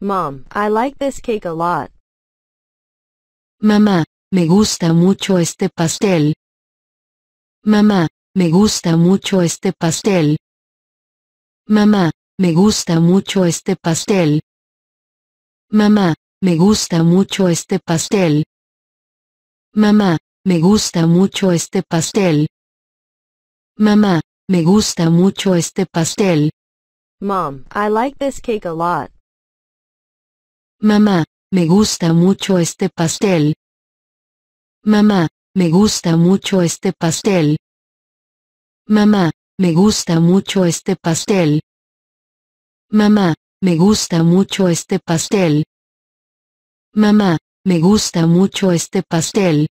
Mom, I like this cake a lot. Mamá, me gusta mucho este pastel. Mamá, me gusta mucho este pastel. Mamá, me gusta mucho este pastel. Mamá, me gusta mucho este pastel. Mamá, me gusta mucho este pastel. Mamá, me gusta mucho este pastel. Mom, I like this cake a lot. Mamá, me gusta mucho este pastel. Mamá, me gusta mucho este pastel. Mamá, me gusta mucho este pastel. Mamá, me gusta mucho este pastel. Mamá, me gusta mucho este pastel.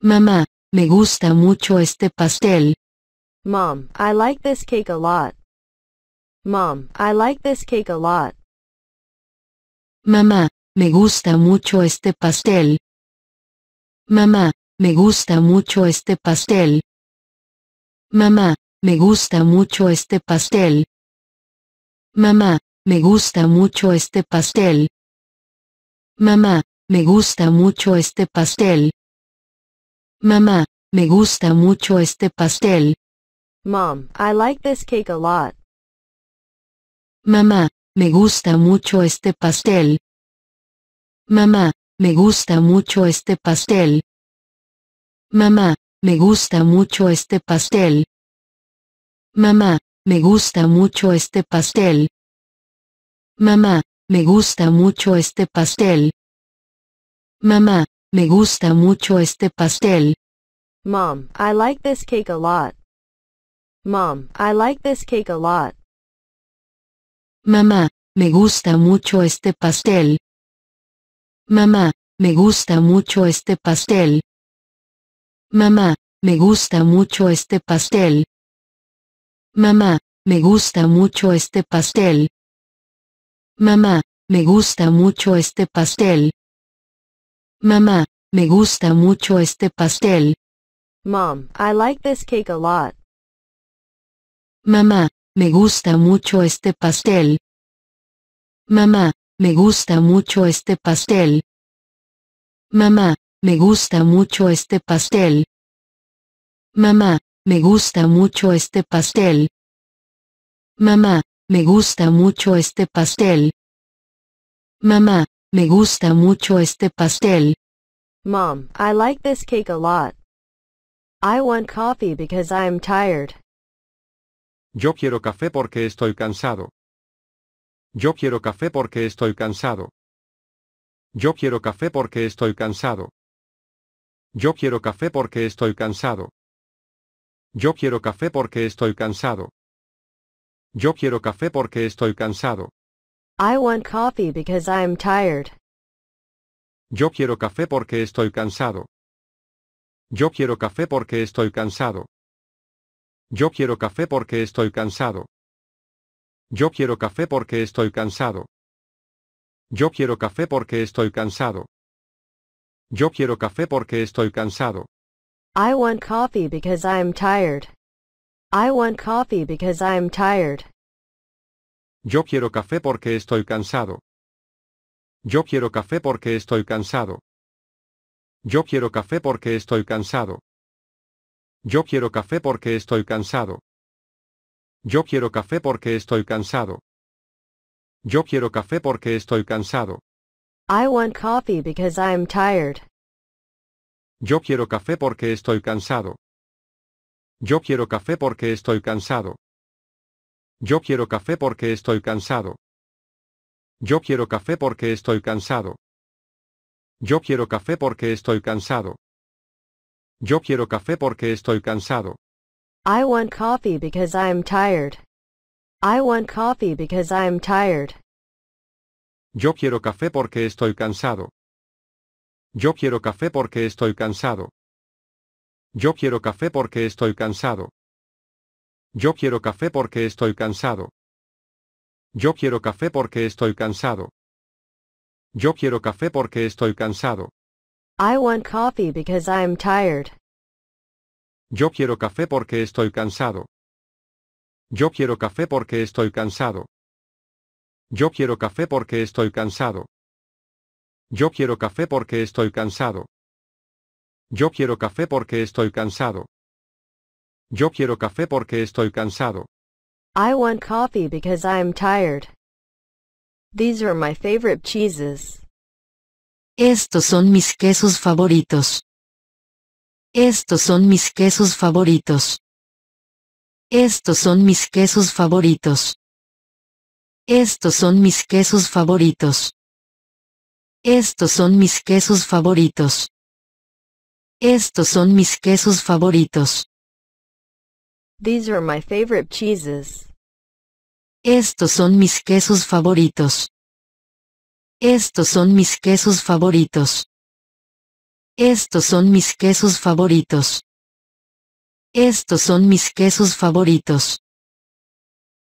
Mamá, me gusta mucho este pastel. Mom, I like this cake a lot. Mom, I like this cake a lot. Mamá, me gusta mucho este pastel. Mamá, me gusta mucho este pastel. Mamá, me gusta mucho este pastel. Mamá, me gusta mucho este pastel. Mamá, me gusta mucho este pastel. Mamá, me gusta mucho este pastel. Mom, I like this cake a lot. Mamá, me gusta mucho este pastel. Mamá, me gusta mucho este pastel. Mamá, me gusta mucho este pastel. Mamá, me gusta mucho este pastel. Mamá, me gusta mucho este pastel. Mamá, me gusta mucho este pastel. Mom, I like this cake a lot. Mom, I like this cake a lot. Mamá, me gusta mucho este pastel. Mamá, me gusta mucho este pastel. Mamá, me gusta mucho este pastel. Mamá, me gusta mucho este pastel. Mamá, me gusta mucho este pastel. Mamá, me gusta mucho este pastel. Mom, I like this cake a lot. Mamá, me gusta mucho este pastel. Mamá, me gusta mucho este pastel. Mamá, me gusta mucho este pastel. Mamá, me gusta mucho este pastel. Mamá, me gusta mucho este pastel. Mamá, me gusta mucho este pastel. Mom, I like this cake a lot. I want coffee because I'm tired. Yo quiero café porque estoy cansado. Yo quiero café porque estoy cansado. Yo quiero café porque estoy cansado. Yo quiero café porque estoy cansado. Yo quiero café porque estoy cansado. Yo quiero café porque estoy cansado. I want coffee because tired. Yo quiero café porque estoy cansado. Yo quiero café porque estoy cansado. Yo quiero café porque estoy cansado. Yo quiero café porque estoy cansado. Yo quiero café porque estoy cansado. Yo quiero café porque estoy cansado. I want coffee because I am tired. I want coffee because I am tired. Yo quiero café porque estoy cansado. Yo quiero café porque estoy cansado. Yo quiero café porque estoy cansado. Yo quiero café porque estoy cansado. Yo quiero café porque estoy cansado. Yo quiero café porque estoy cansado. I want coffee because I tired. Yo quiero café porque estoy cansado. Yo quiero café porque estoy cansado. Yo quiero café porque estoy cansado. Yo quiero café porque estoy cansado. Yo quiero café porque estoy cansado. Yo quiero café porque estoy cansado. I want coffee because I am tired. I want coffee because I am tired. Yo quiero café porque estoy cansado. Yo quiero café porque estoy cansado. Yo quiero café porque estoy cansado. Yo quiero café porque estoy cansado. Yo quiero café porque estoy cansado. Yo quiero café porque estoy cansado. I want coffee because I'm tired. Yo quiero café porque estoy cansado. Yo quiero café porque estoy cansado. Yo quiero café porque estoy cansado. Yo quiero café porque estoy cansado. Yo quiero café porque estoy cansado. Yo quiero café porque estoy cansado. I want coffee because I'm tired. These are my favorite cheeses. Estos son mis quesos favoritos. Estos son mis quesos favoritos. Estos son mis quesos favoritos. Estos son mis quesos favoritos. Estos son mis quesos favoritos. Estos son mis quesos favoritos. These are my favorite cheeses. Estos son mis quesos favoritos. Estos son mis quesos favoritos. Estos son mis quesos favoritos. Estos son mis quesos favoritos.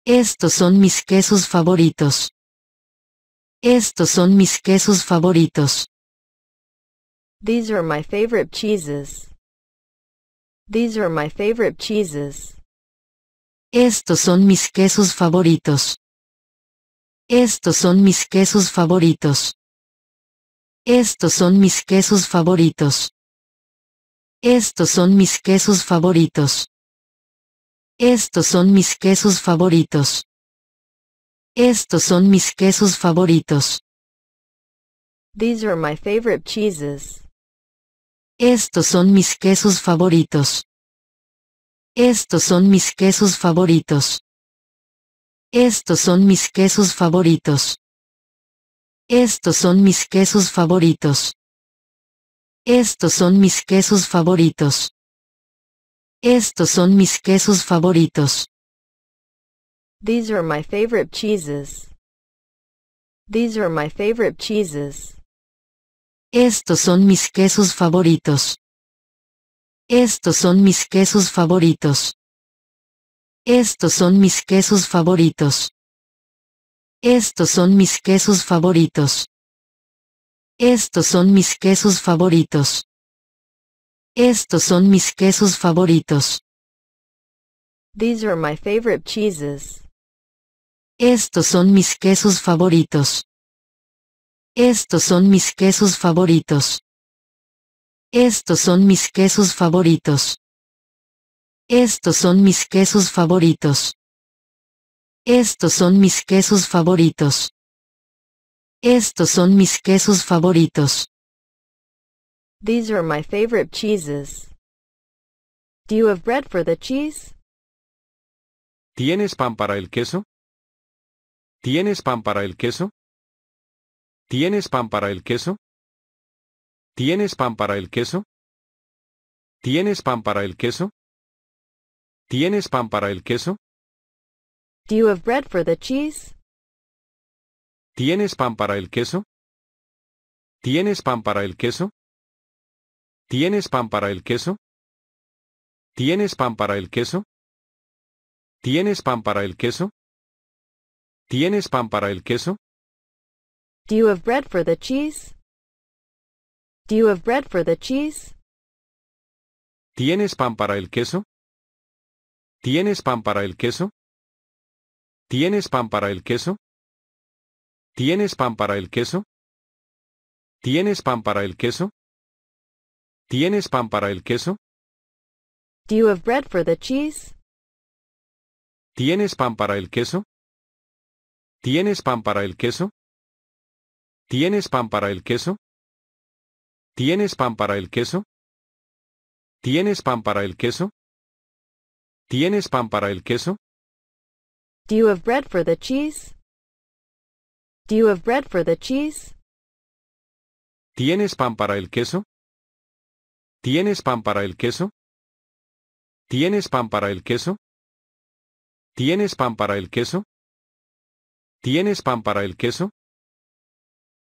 Estos son mis quesos favoritos. Estos son mis quesos favoritos. These are my favorite cheeses. These are my favorite cheeses. Estos son mis quesos favoritos. Estos son mis quesos favoritos. Estos son mis quesos favoritos. Estos son mis quesos favoritos. Estos son mis quesos favoritos. Estos son mis quesos favoritos. These are my favorite cheeses. Estos son mis quesos favoritos. Estos son mis quesos favoritos. Estos son mis quesos favoritos. Estos son mis quesos favoritos. Estos son mis quesos favoritos. Estos son mis quesos favoritos. These are my favorite cheeses. These are my favorite cheeses. Estos son mis quesos favoritos. Estos son mis quesos favoritos. Estos son mis quesos favoritos. Estos son mis quesos favoritos. Estos son mis quesos favoritos. Estos son mis quesos favoritos. These are my favorite cheeses. Estos son mis quesos favoritos. Estos son mis quesos favoritos. Estos son mis quesos favoritos. Estos son mis quesos favoritos. Estos son mis quesos favoritos. Estos son mis quesos favoritos. These are my favorite cheeses. Do you have bread for the cheese? ¿Tienes pan para el queso? ¿Tienes pan para el queso? ¿Tienes pan para el queso? ¿Tienes pan para el queso? ¿Tienes pan para el queso? ¿Tienes pan para el queso? bread for the cheese? ¿Tienes pan para el queso? ¿Tienes pan para el queso? ¿Tienes pan para el queso? ¿Tienes pan para el queso? ¿Tienes pan para el queso? ¿Tienes pan para el queso? you have bread for the cheese? Do you have bread for the cheese? ¿Tienes pan para el queso? ¿Tienes pan para el queso? ¿Tienes pan para el queso? ¿Tienes pan para el queso? ¿Tienes pan para el queso? ¿Tienes pan para el queso? Do you have bread for the cheese? ¿Tienes pan para el queso? ¿Tienes pan para el queso? ¿Tienes pan para el queso? ¿Tienes pan para el queso? ¿Tienes pan para el queso? ¿Tienes pan para el queso? Do you have bread for the cheese? Do you have bread for the cheese? ¿Tienes pan para el queso? ¿Tienes pan para el queso? ¿Tienes pan para el queso? ¿Tienes pan para el queso? ¿Tienes pan para el queso?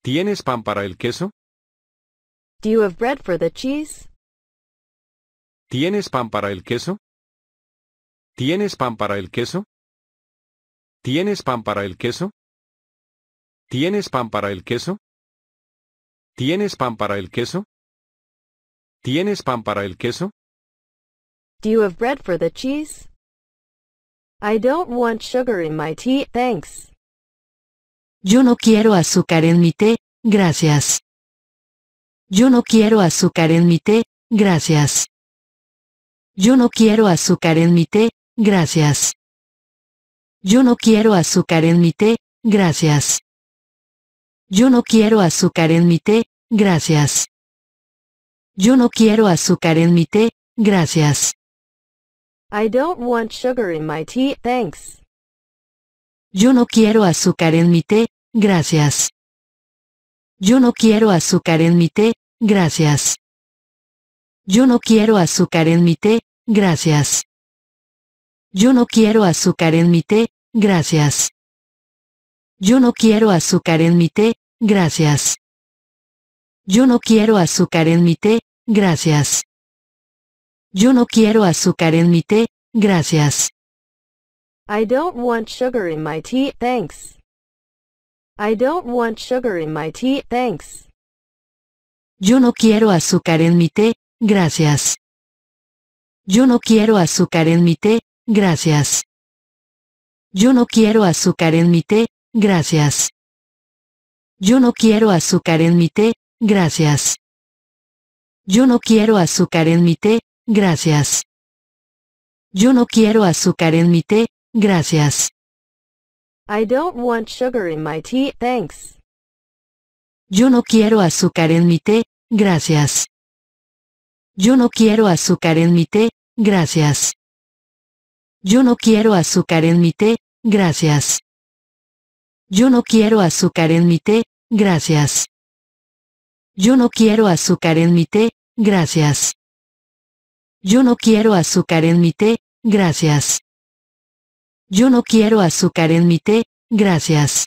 ¿Tienes pan para el queso? Do you have bread for the cheese? ¿Tienes pan para el queso? ¿Tienes pan para el queso? ¿Tienes pan para el queso? ¿Tienes pan para el queso? ¿Tienes pan para el queso? ¿Tienes pan para el queso? Do you have bread for the cheese? I don't want sugar in my tea, thanks. Yo no quiero azúcar en mi té, gracias. Yo no quiero azúcar en mi té, gracias. Yo no quiero azúcar en mi té, gracias. Yo no quiero azúcar en mi té, gracias. Yo no quiero azúcar en mi té, gracias. Yo no quiero azúcar en mi té, gracias. I don't want sugar in my tea, thanks. Yo no quiero azúcar en mi té, gracias. Yo no quiero azúcar en mi té, gracias. Yo no quiero azúcar en mi té, gracias. Yo no quiero azúcar en mi té, gracias. Yo no quiero azúcar en mi té, gracias. Yo no quiero azúcar en mi té, gracias. Yo no quiero azúcar en mi té, gracias. I don't want sugar in my tea, thanks. I don't want sugar in my tea, thanks. Yo no quiero azúcar en mi té, gracias. Yo no quiero azúcar en mi té, gracias. Yo no quiero azúcar en mi té, gracias. Yo no quiero azúcar en mi té, gracias. Yo no quiero azúcar en mi té, gracias. Yo no quiero azúcar en mi té, gracias. I don't want sugar in my tea, thanks. Yo no quiero azúcar en mi té, gracias. Yo no quiero azúcar en mi té, gracias. Yo no quiero azúcar en mi té, gracias. Yo no quiero azúcar en mi té, gracias. Yo no quiero azúcar en mi té, gracias. Yo no quiero azúcar en mi té, gracias. Yo no quiero azúcar en mi té, gracias.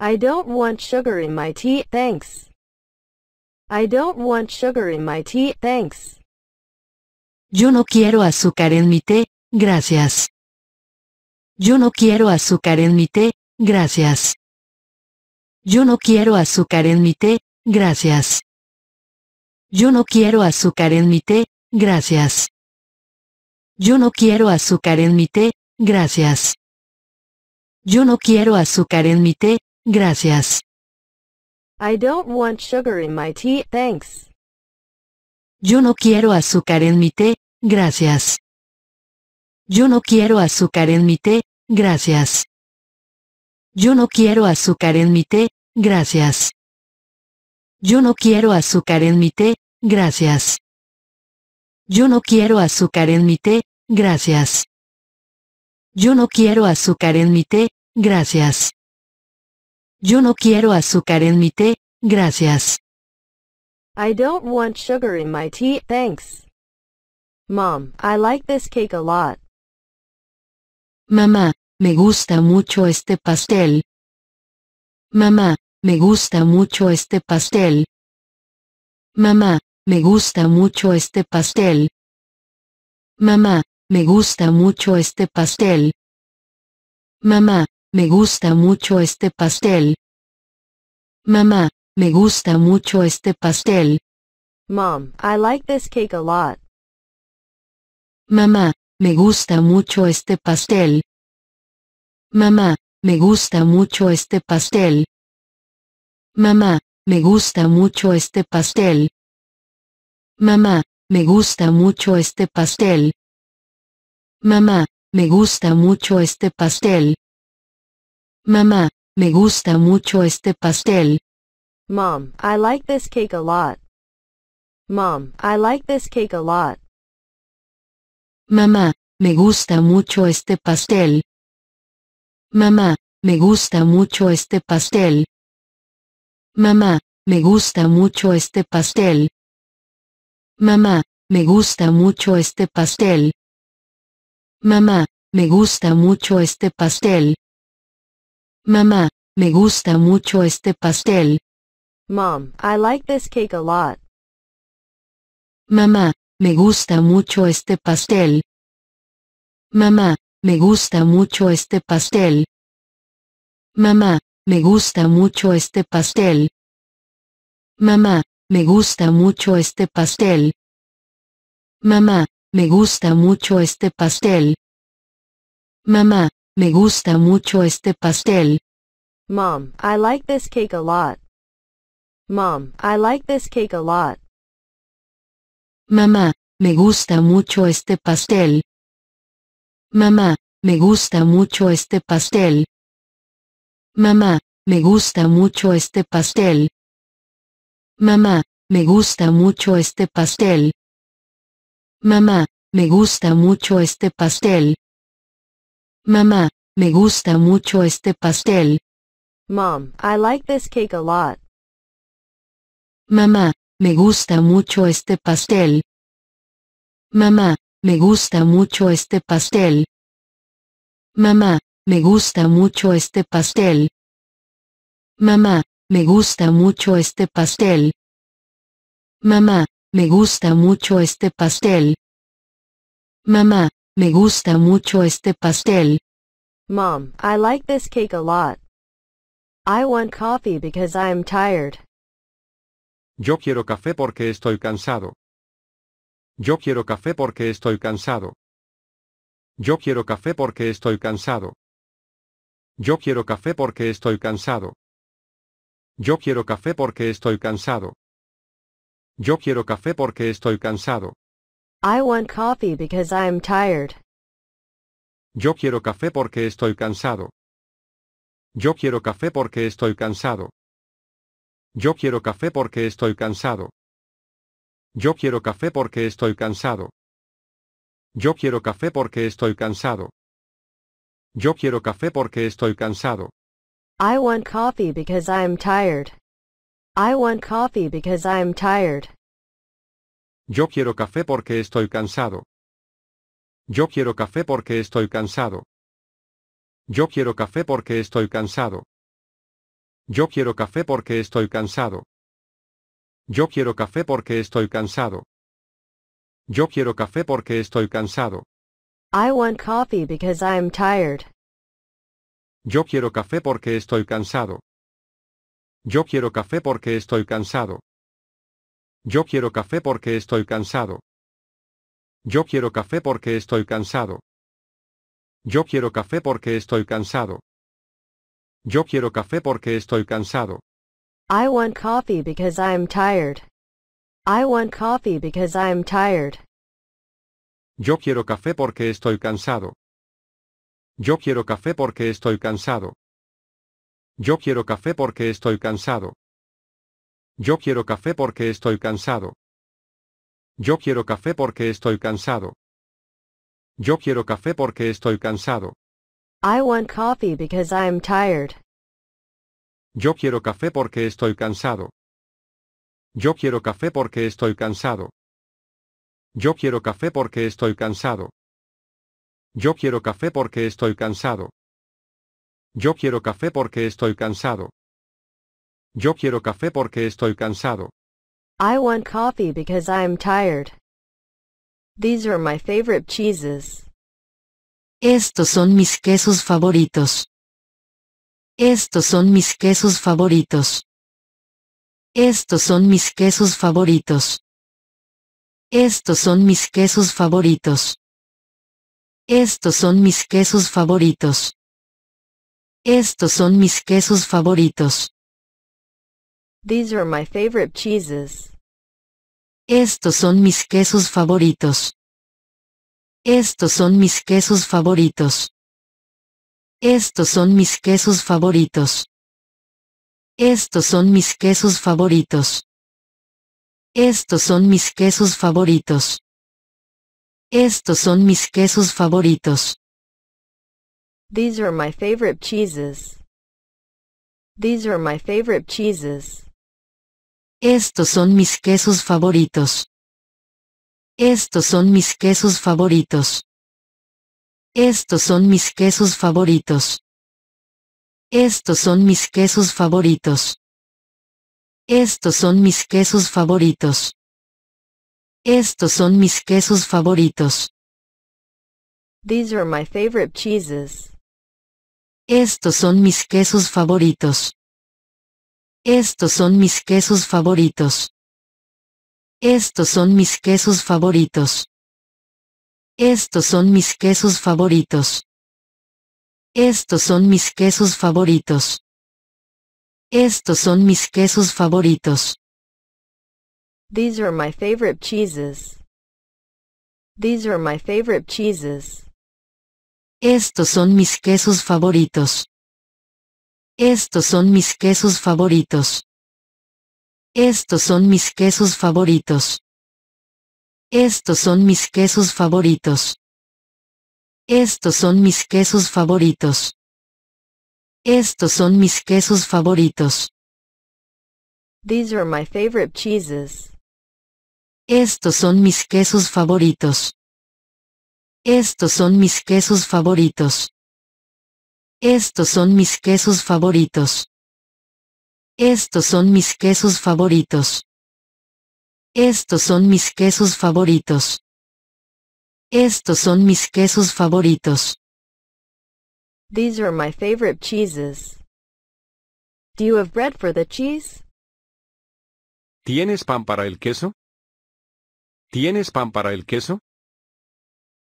I don't want sugar in my tea, thanks. I don't want sugar in my tea, thanks. Yo no quiero azúcar en mi té, Gracias. Yo no quiero azúcar en mi té, gracias. Yo no quiero azúcar en mi té, gracias. Yo no quiero azúcar en mi té, gracias. Yo no quiero azúcar en mi té, gracias. Yo no quiero azúcar en mi té, gracias. I don't want sugar in my tea, thanks. Yo no quiero azúcar en mi té, gracias. Yo no quiero azúcar en mi té, gracias. Yo no quiero azúcar en mi té, gracias. Yo no quiero azúcar en mi té, gracias. Yo no quiero azúcar en mi té, gracias. Yo no quiero azúcar en mi té, gracias. Yo no quiero azúcar en mi té, gracias. I don't want sugar in my tea, thanks. Mom, I like this cake a lot. Mamá, me gusta mucho este pastel. Mamá, me gusta mucho este pastel. Mamá, me gusta mucho este pastel. Mamá, me gusta mucho este pastel. Mamá, me gusta mucho este pastel. Mamá, me gusta mucho este pastel. Mom, I like this cake a lot. Mamá, me gusta mucho este pastel. Mamá, me gusta mucho este pastel. Mamá, me gusta mucho este pastel. Mamá, me gusta mucho este pastel. Mamá, me gusta mucho este pastel. Mamá, me gusta mucho este pastel. Mom, I like this cake a lot. Mom, I like this cake a lot. Mamá, me gusta mucho este pastel. Mamá, me gusta mucho este pastel. Mamá, me gusta mucho este pastel. Mamá, me gusta mucho este pastel. Mamá, me gusta mucho este pastel. Mamá, me gusta mucho este pastel. Mom, I like this cake a lot. Mamá, me gusta mucho este pastel. Mamá, me gusta mucho este pastel. Mamá, me gusta mucho este pastel. Mamá, me gusta mucho este pastel. Mamá, me gusta mucho este pastel. Mamá, me gusta mucho este pastel. Mom, I like this cake a lot. Mom, I like this cake a lot. Mamá, me gusta mucho este pastel. Mamá, me gusta mucho este pastel. Mamá, me gusta mucho este pastel. Mamá, me gusta mucho este pastel. Mamá, me gusta mucho este pastel. Mamá, me gusta mucho este pastel. Mom, I like this cake a lot. Mamá, me gusta mucho este pastel. Mamá, me gusta mucho este pastel. Mamá, me gusta mucho este pastel. Mamá, me gusta mucho este pastel. Mamá, me gusta mucho este pastel. Mamá, me gusta mucho este pastel. Mom, I like this cake a lot. I want coffee because I'm tired. Yo quiero café porque estoy cansado. Yo quiero café porque estoy cansado. Yo quiero café porque estoy cansado. Yo quiero café porque estoy cansado. Yo quiero café porque estoy cansado. Yo quiero café porque estoy cansado. I want coffee because I'm tired. Yo quiero café porque estoy cansado. Yo quiero café porque estoy cansado. Yo quiero café porque estoy cansado. Yo quiero café porque estoy cansado. Yo quiero café porque estoy cansado. Yo quiero café porque estoy cansado. I want coffee because I am tired. I want coffee because I am tired. Yo quiero café porque estoy cansado. Yo quiero café porque estoy cansado. Yo quiero café porque estoy cansado. Yo quiero café porque estoy cansado. Yo quiero café porque estoy cansado. Yo quiero café porque estoy cansado. I want coffee because I tired. Yo quiero café porque estoy cansado. Yo quiero café porque estoy cansado. Yo quiero café porque estoy cansado. Yo quiero café porque estoy cansado. Yo quiero café porque estoy cansado. Yo quiero café porque estoy cansado. I want coffee because I am tired. I want coffee because I am tired. Yo quiero café porque estoy cansado. Yo quiero café porque estoy cansado. Yo quiero café porque estoy cansado. Yo quiero café porque estoy cansado. Yo quiero café porque estoy cansado. Yo quiero café porque estoy cansado. I want coffee because I'm tired. Yo quiero café porque estoy cansado. Yo quiero café porque estoy cansado. Yo quiero café porque estoy cansado. Yo quiero café porque estoy cansado. Yo quiero café porque estoy cansado. Yo quiero café porque estoy cansado. I want coffee because I'm tired. These are my favorite cheeses. Estos son mis quesos favoritos. Estos son mis quesos favoritos. Estos son mis quesos favoritos. Estos son mis quesos favoritos. Estos son mis quesos favoritos. Estos son mis quesos favoritos. These are my favorite cheeses. Estos son mis quesos favoritos. Estos son mis quesos favoritos. Estos son mis quesos favoritos. Estos son mis quesos favoritos. Estos son mis quesos favoritos. Estos son mis quesos favoritos. These are my favorite cheeses. These are my favorite cheeses. Estos son mis quesos favoritos. Estos son mis quesos favoritos. Estos son mis quesos favoritos. Estos son mis quesos favoritos. Estos son mis quesos favoritos. Estos son mis quesos favoritos. These are my favorite cheeses. Estos son mis quesos favoritos. Estos son mis quesos favoritos. Estos son mis quesos favoritos. Estos son mis quesos favoritos. Estos son mis quesos favoritos. Estos son mis quesos favoritos. These are my favorite cheeses. These are my favorite cheeses. Estos son mis quesos favoritos. Estos son mis quesos favoritos. Estos son mis quesos favoritos. Estos son mis quesos favoritos. Estos son mis quesos favoritos. Estos son mis quesos favoritos. These are my favorite cheeses. Estos son mis quesos favoritos. Estos son mis quesos favoritos. Estos son mis quesos favoritos. Estos son mis quesos favoritos. Estos son mis quesos favoritos. Estos son mis quesos favoritos. These are my favorite cheeses. Do you have bread for the cheese? ¿Tienes pan para el queso? ¿Tienes pan para el queso?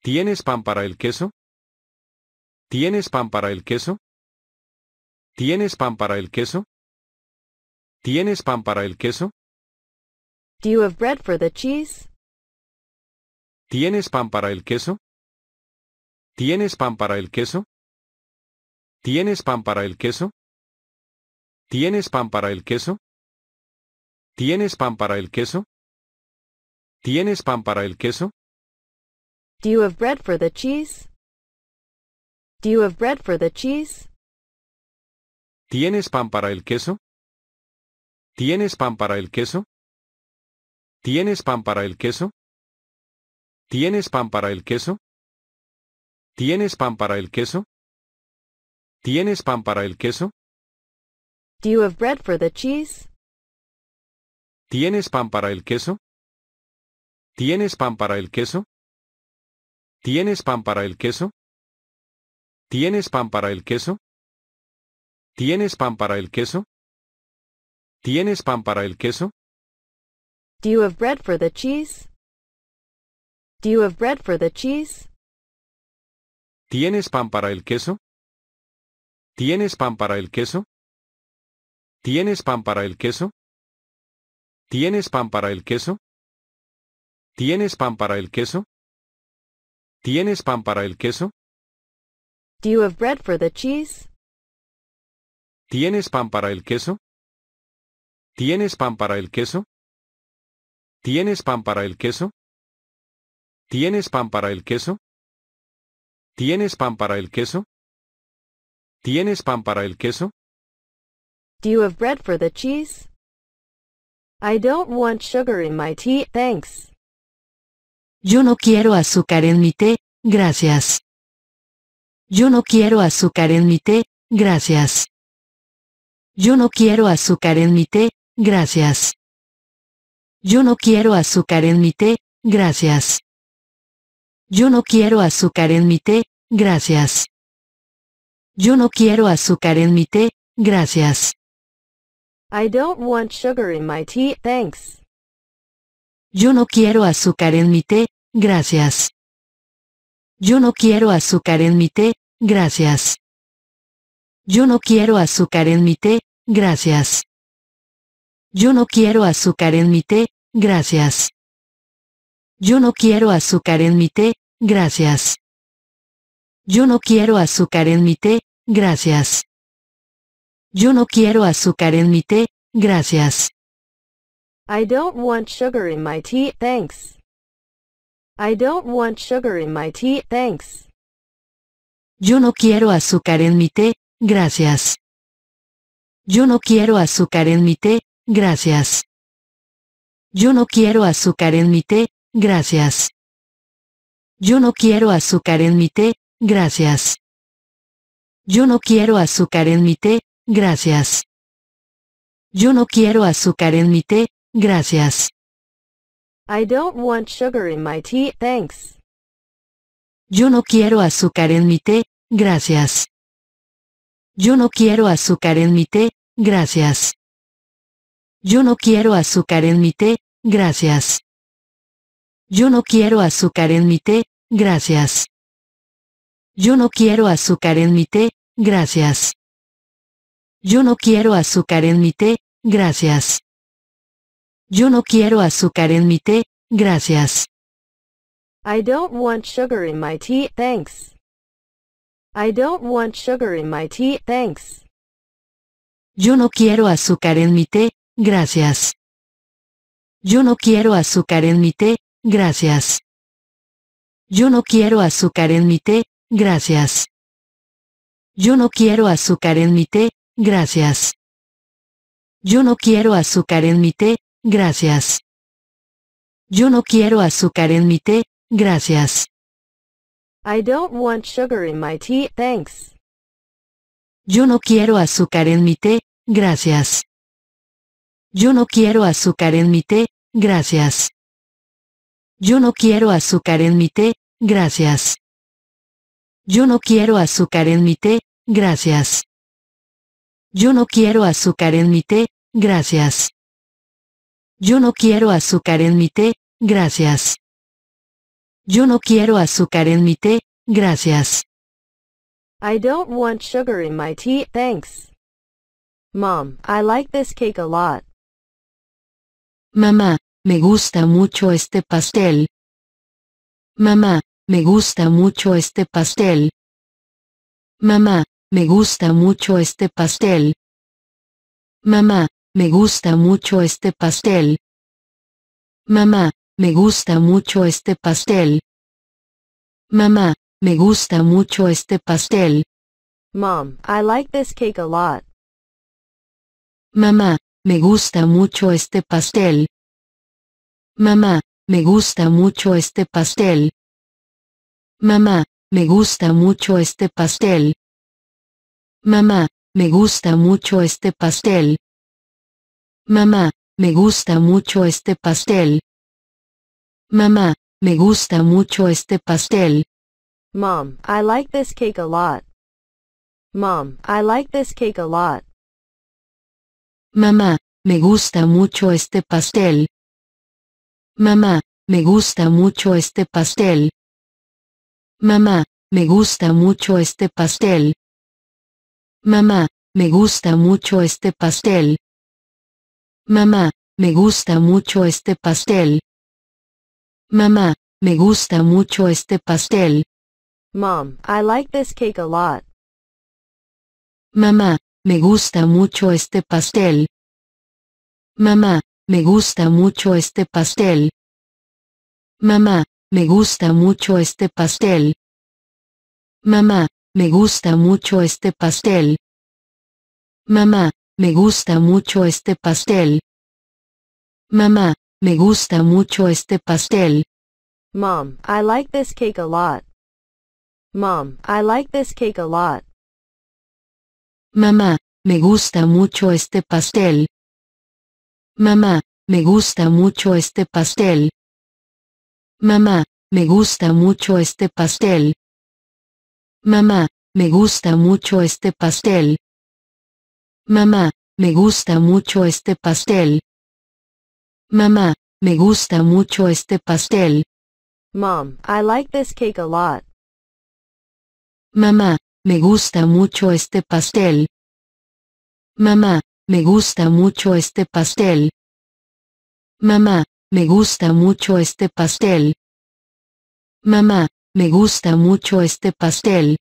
¿Tienes pan para el queso? ¿Tienes pan para el queso? ¿Tienes pan para el queso? ¿Tienes pan para el queso? bread for the cheese? ¿Tienes pan para el queso? ¿Tienes pan para el queso? ¿Tienes pan para el queso? ¿Tienes pan para el queso? ¿Tienes pan para el queso? ¿Tienes pan para el queso? you have bread for the cheese? Do you have bread for the cheese? ¿Tienes pan para el queso? ¿Tienes pan para el queso? ¿Tienes pan para el queso? ¿Tienes pan para el queso? ¿Tienes pan para el queso? ¿Tienes pan para el queso? Do you have bread for the cheese? ¿Tienes pan para el queso? ¿Tienes pan para el queso? ¿Tienes pan para el queso? ¿Tienes pan para el queso? ¿Tienes pan para el queso? ¿Tienes pan para el queso? Do you have bread for the cheese? Do you have bread for the cheese? ¿Tienes pan para el queso? ¿Tienes pan para el queso? ¿Tienes pan para el queso? ¿Tienes pan para el queso? ¿Tienes pan para el queso? ¿Tienes pan para el queso? Do you have bread for the cheese? ¿Tienes pan para el queso? ¿Tienes pan para el queso? ¿Tienes pan para el queso? ¿Tienes pan para el queso? ¿Tienes pan para el queso? ¿Tienes pan para el queso? Do you have bread for the cheese? I don't want sugar in my tea, thanks. Yo no quiero azúcar en mi té, gracias. Yo no quiero azúcar en mi té, gracias. Yo no quiero azúcar en mi té, gracias. Yo no quiero azúcar en mi té, gracias. Yo no quiero azúcar en mi té, gracias. Yo no quiero azúcar en mi té, gracias. I don't want sugar in my tea, thanks. Yo no quiero azúcar en mi té, gracias. Yo no quiero azúcar en mi té, gracias. Yo no quiero azúcar en mi té, gracias. Yo no quiero azúcar en mi té, gracias. Yo no quiero azúcar en mi té, gracias. Yo no quiero azúcar en mi té, gracias. Yo no quiero azúcar en mi té, gracias. I don't want sugar in my tea, thanks. I don't want sugar in my tea, thanks. Yo no quiero azúcar en mi té, gracias. Yo no quiero azúcar en mi té, gracias. Yo no quiero azúcar en mi té, gracias. Yo no quiero azúcar en mi té, gracias. Yo no quiero azúcar en mi té, gracias. Yo no quiero azúcar en mi té, gracias. I don't want sugar in my tea, thanks. Yo no quiero azúcar en mi té, gracias. Yo no quiero azúcar en mi té, gracias. Yo no quiero azúcar en mi té, gracias. Yo no quiero azúcar en mi té, gracias. Yo no quiero azúcar en mi té, gracias. Yo no quiero azúcar en mi té, gracias. Yo no quiero azúcar en mi té, gracias. I don't want sugar in my tea, thanks. I don't want sugar in my tea, thanks. Yo no quiero azúcar en mi té, gracias. Yo no quiero azúcar en mi té, gracias. Yo no quiero azúcar en mi té, gracias. Yo no quiero azúcar en mi té, gracias. Yo no quiero azúcar en mi té, gracias. Yo no quiero azúcar en mi té, gracias. I don't want sugar in my tea, thanks. Yo no quiero azúcar en mi té, gracias. Yo no quiero azúcar en mi té, gracias. Yo no quiero azúcar en mi té, gracias. Yo no quiero azúcar en mi té, gracias. Yo no quiero azúcar en mi té, gracias. Yo no quiero azúcar en mi té, gracias. Yo no quiero azúcar en mi té, gracias. I don't want sugar in my tea, thanks. Mom, I like this cake a lot. Mamá, me gusta mucho este pastel. Mamá, me gusta mucho este pastel. Mamá, me gusta mucho este pastel. Mamá, me gusta mucho este pastel. Mamá, me gusta mucho este pastel. Mamá, me gusta mucho este pastel. Mom, I like this cake a lot. Mamá, me gusta mucho este pastel. Mamá, me gusta mucho este pastel. Mamá, me gusta mucho este pastel. Mamá, me gusta mucho este pastel. Mamá, me gusta mucho este pastel. Mamá, me gusta mucho este pastel. Mom, I like this cake a lot. Mom, I like this cake a lot. Mamá, me gusta mucho este pastel. Mamá, me gusta mucho este pastel. Mamá, me gusta mucho este pastel. Mamá, me gusta mucho este pastel. Mamá, me gusta mucho este pastel. Mamá, me gusta mucho este pastel. Mom, I like this cake a lot. Mamá, me gusta mucho este pastel. Mamá, me gusta mucho este pastel. Mamá, me gusta mucho este pastel. Mamá, me gusta mucho este pastel. Mamá, me gusta mucho este pastel. Mamá, me gusta mucho este pastel. Mom, I like this cake a lot. Mom, I like this cake a lot. Mamá, me gusta mucho este pastel. Mamá, me gusta mucho este pastel. Mamá, me gusta mucho este pastel. Mamá, me gusta mucho este pastel. Mamá, me gusta mucho este pastel. Mamá, me gusta mucho este pastel. Mom, I like this cake a lot. Mamá, me gusta mucho este pastel. Mamá, me gusta mucho este pastel. Mamá, me gusta mucho este pastel. Mamá, me gusta mucho este pastel.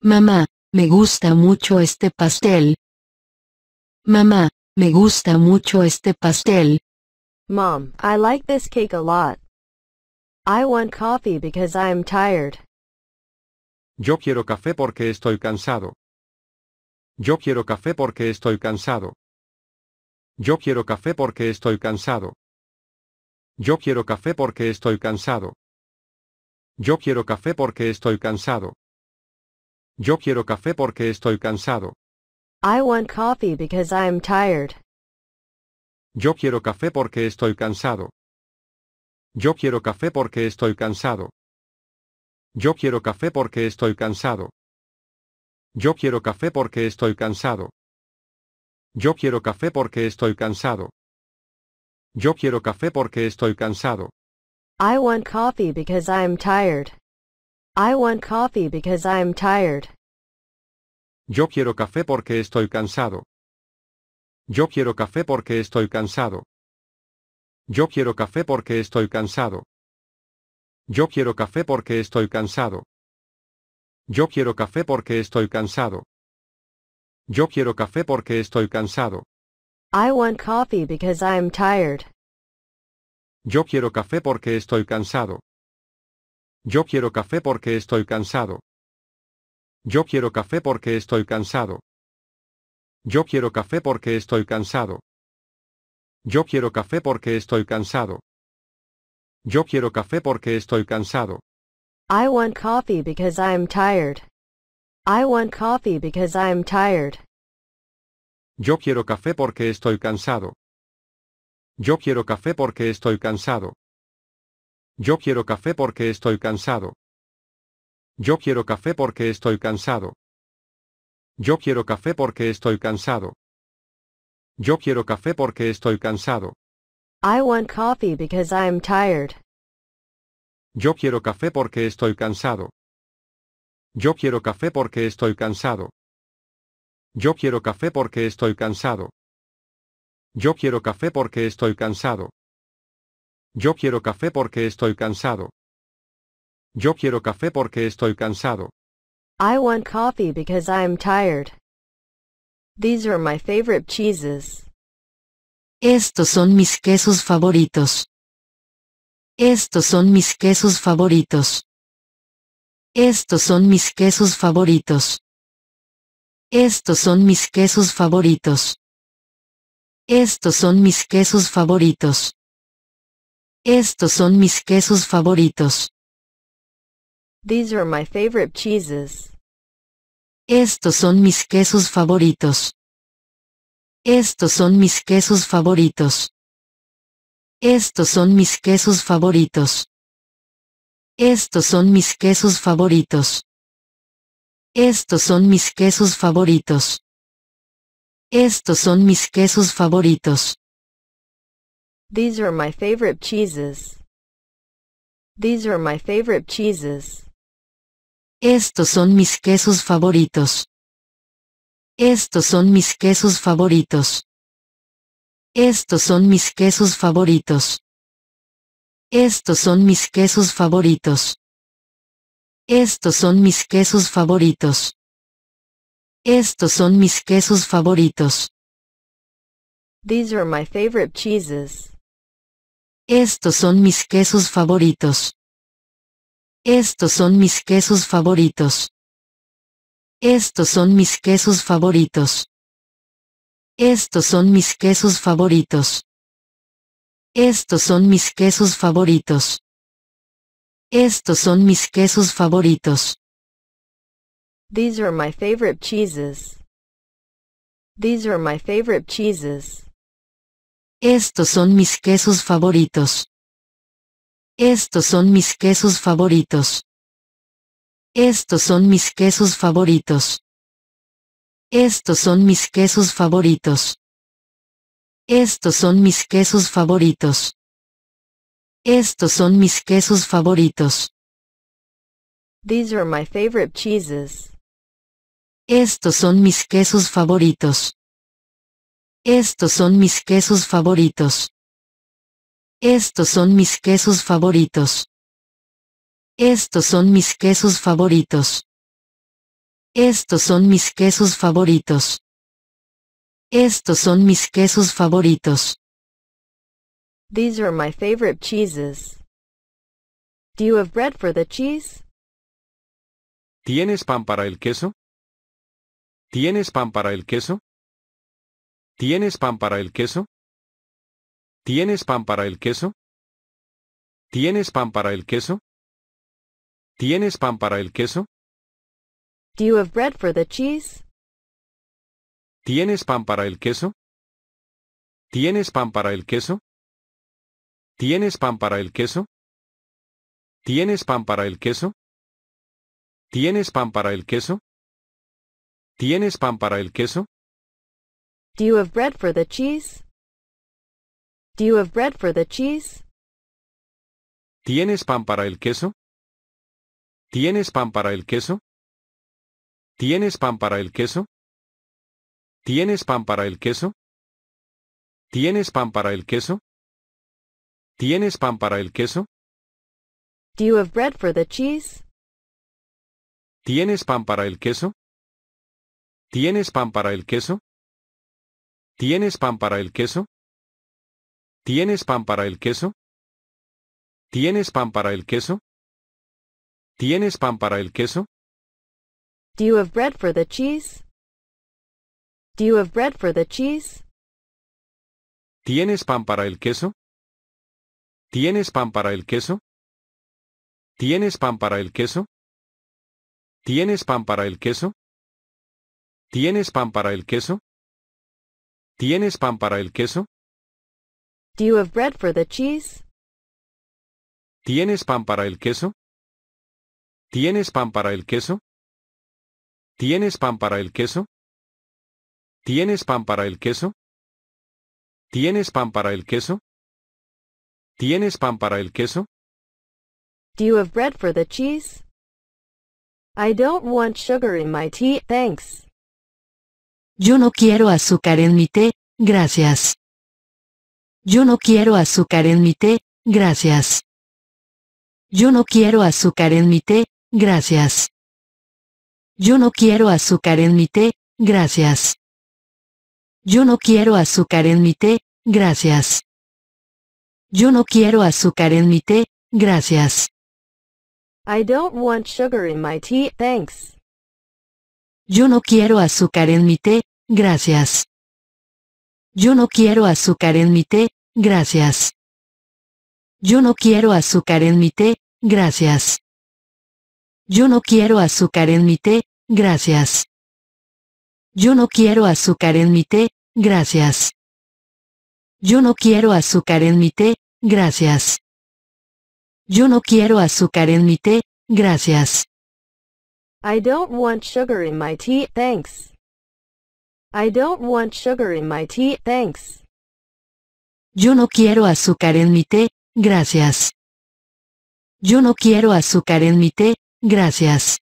Mamá, me gusta mucho este pastel. Mamá, me gusta mucho este pastel. Mom, I like this cake a lot. I want coffee because I'm tired. Yo quiero café porque estoy cansado. Yo quiero café porque estoy cansado. Yo quiero café porque estoy cansado. Yo quiero café porque estoy cansado. Yo quiero café porque estoy cansado. Yo quiero café porque estoy cansado. I want coffee because I tired. Yo quiero café porque estoy cansado. Yo quiero café porque estoy cansado. Yo quiero café porque estoy cansado. Yo quiero café porque estoy cansado. Yo quiero café porque estoy cansado. Yo quiero café porque estoy cansado. I want coffee because I am tired. I want coffee because I am tired. Yo quiero café porque estoy cansado. Yo quiero café porque estoy cansado. Yo quiero café porque estoy cansado. Yo quiero café porque estoy cansado. Yo quiero café porque estoy cansado. Yo quiero café porque estoy cansado. I want coffee because I tired. Yo quiero café porque estoy cansado. Yo quiero café porque estoy cansado. Yo quiero café porque estoy cansado. Yo quiero café porque estoy cansado. Yo quiero café porque estoy cansado. Yo quiero café porque estoy cansado. I want coffee because I am tired. I want coffee because I am tired. Yo quiero café porque estoy cansado. Yo quiero café porque estoy cansado. Yo quiero café porque estoy cansado. Yo quiero café porque estoy cansado. Yo quiero café porque estoy cansado. Yo quiero café porque estoy cansado. I want coffee because I'm tired. Yo quiero café porque estoy cansado. Yo quiero café porque estoy cansado. Yo quiero café porque estoy cansado. Yo quiero café porque estoy cansado. Yo quiero café porque estoy cansado. Yo quiero café porque estoy cansado. I want coffee because I'm tired. These are my favorite cheeses. Estos son mis quesos favoritos. Estos son mis quesos favoritos. Estos son mis quesos favoritos. Estos son mis quesos favoritos. Estos son mis quesos favoritos. Estos son mis quesos favoritos. These are my favorite cheeses. Estos son mis quesos favoritos. Estos son mis quesos favoritos. Estos son mis quesos favoritos. Estos son mis quesos favoritos. Estos son mis quesos favoritos. Estos son mis quesos favoritos. These are my favorite cheeses. These are my favorite cheeses. Estos son mis quesos favoritos. Estos son mis quesos favoritos. Estos son mis quesos favoritos. Estos son mis quesos favoritos. Estos son mis quesos favoritos. Estos son mis quesos favoritos. These are my favorite cheeses. Estos son mis quesos favoritos. Estos son mis quesos favoritos. Estos son mis quesos favoritos. Estos son mis quesos favoritos. Estos son mis quesos favoritos. Estos son mis quesos favoritos. These are my favorite cheeses. These are my favorite cheeses. Estos son mis quesos favoritos. Estos son mis quesos favoritos. Estos son mis quesos favoritos. Estos son mis quesos favoritos. Estos son mis quesos favoritos. Estos son mis quesos favoritos. These are my favorite cheeses. Estos son mis quesos favoritos. Estos son mis quesos favoritos. Estos son mis quesos favoritos. Estos son mis quesos favoritos. Estos son mis quesos favoritos. Estos son mis quesos favoritos. These are my favorite cheeses. Do you have bread for the cheese? ¿Tienes pan para el queso? ¿Tienes pan para el queso? ¿Tienes pan para el queso? ¿Tienes pan para el queso? ¿Tienes pan para el queso? ¿Tienes pan para el queso? bread for the cheese? ¿Tienes pan para el queso? ¿Tienes pan para el queso? ¿Tienes pan para el queso? ¿Tienes pan para el queso? ¿Tienes pan para el queso? ¿Tienes pan para el queso? you have bread for the cheese? Do you have bread for the cheese? ¿Tienes pan para el queso? ¿Tienes pan para el queso? ¿Tienes pan para el queso? ¿Tienes pan para el queso? ¿Tienes pan para el queso? ¿Tienes pan para el queso? Do you have bread for the cheese? ¿Tienes pan para el queso? ¿Tienes pan para el queso? ¿Tienes pan para el queso? ¿Tienes pan para el queso? ¿Tienes pan para el queso? ¿Tienes pan para el queso? Do you have bread for the cheese? Do you have bread for the cheese? ¿Tienes pan para el queso? ¿Tienes pan para el queso? ¿Tienes pan para el queso? ¿Tienes pan para el queso? ¿Tienes pan para el queso? ¿Tienes pan para el queso? Do you have bread for the cheese? ¿Tienes pan para el queso? ¿Tienes pan para el queso? ¿Tienes pan para el queso? ¿Tienes pan para el queso? ¿Tienes pan para el queso? ¿Tienes pan para el queso? Do you have bread for the cheese? I don't want sugar in my tea, thanks. Yo no quiero azúcar en mi té, gracias. Yo no quiero azúcar en mi té, gracias. Yo no quiero azúcar en mi té, gracias. Yo no quiero azúcar en mi té, gracias. Yo no quiero azúcar en mi té, gracias. Yo no quiero azúcar en mi té, gracias. I don't want sugar in my tea, thanks. Yo no quiero azúcar en mi té, gracias. Yo no quiero azúcar en mi té, gracias. Yo no quiero azúcar en mi té, gracias. Yo no quiero azúcar en mi té, gracias. Yo no quiero azúcar en mi té, gracias. Yo no quiero azúcar en mi té, gracias. Yo no quiero azúcar en mi té, gracias. I don't want sugar in my tea, thanks. I don't want sugar in my tea, thanks. Yo no quiero azúcar en mi té, gracias. Yo no quiero azúcar en mi té, gracias.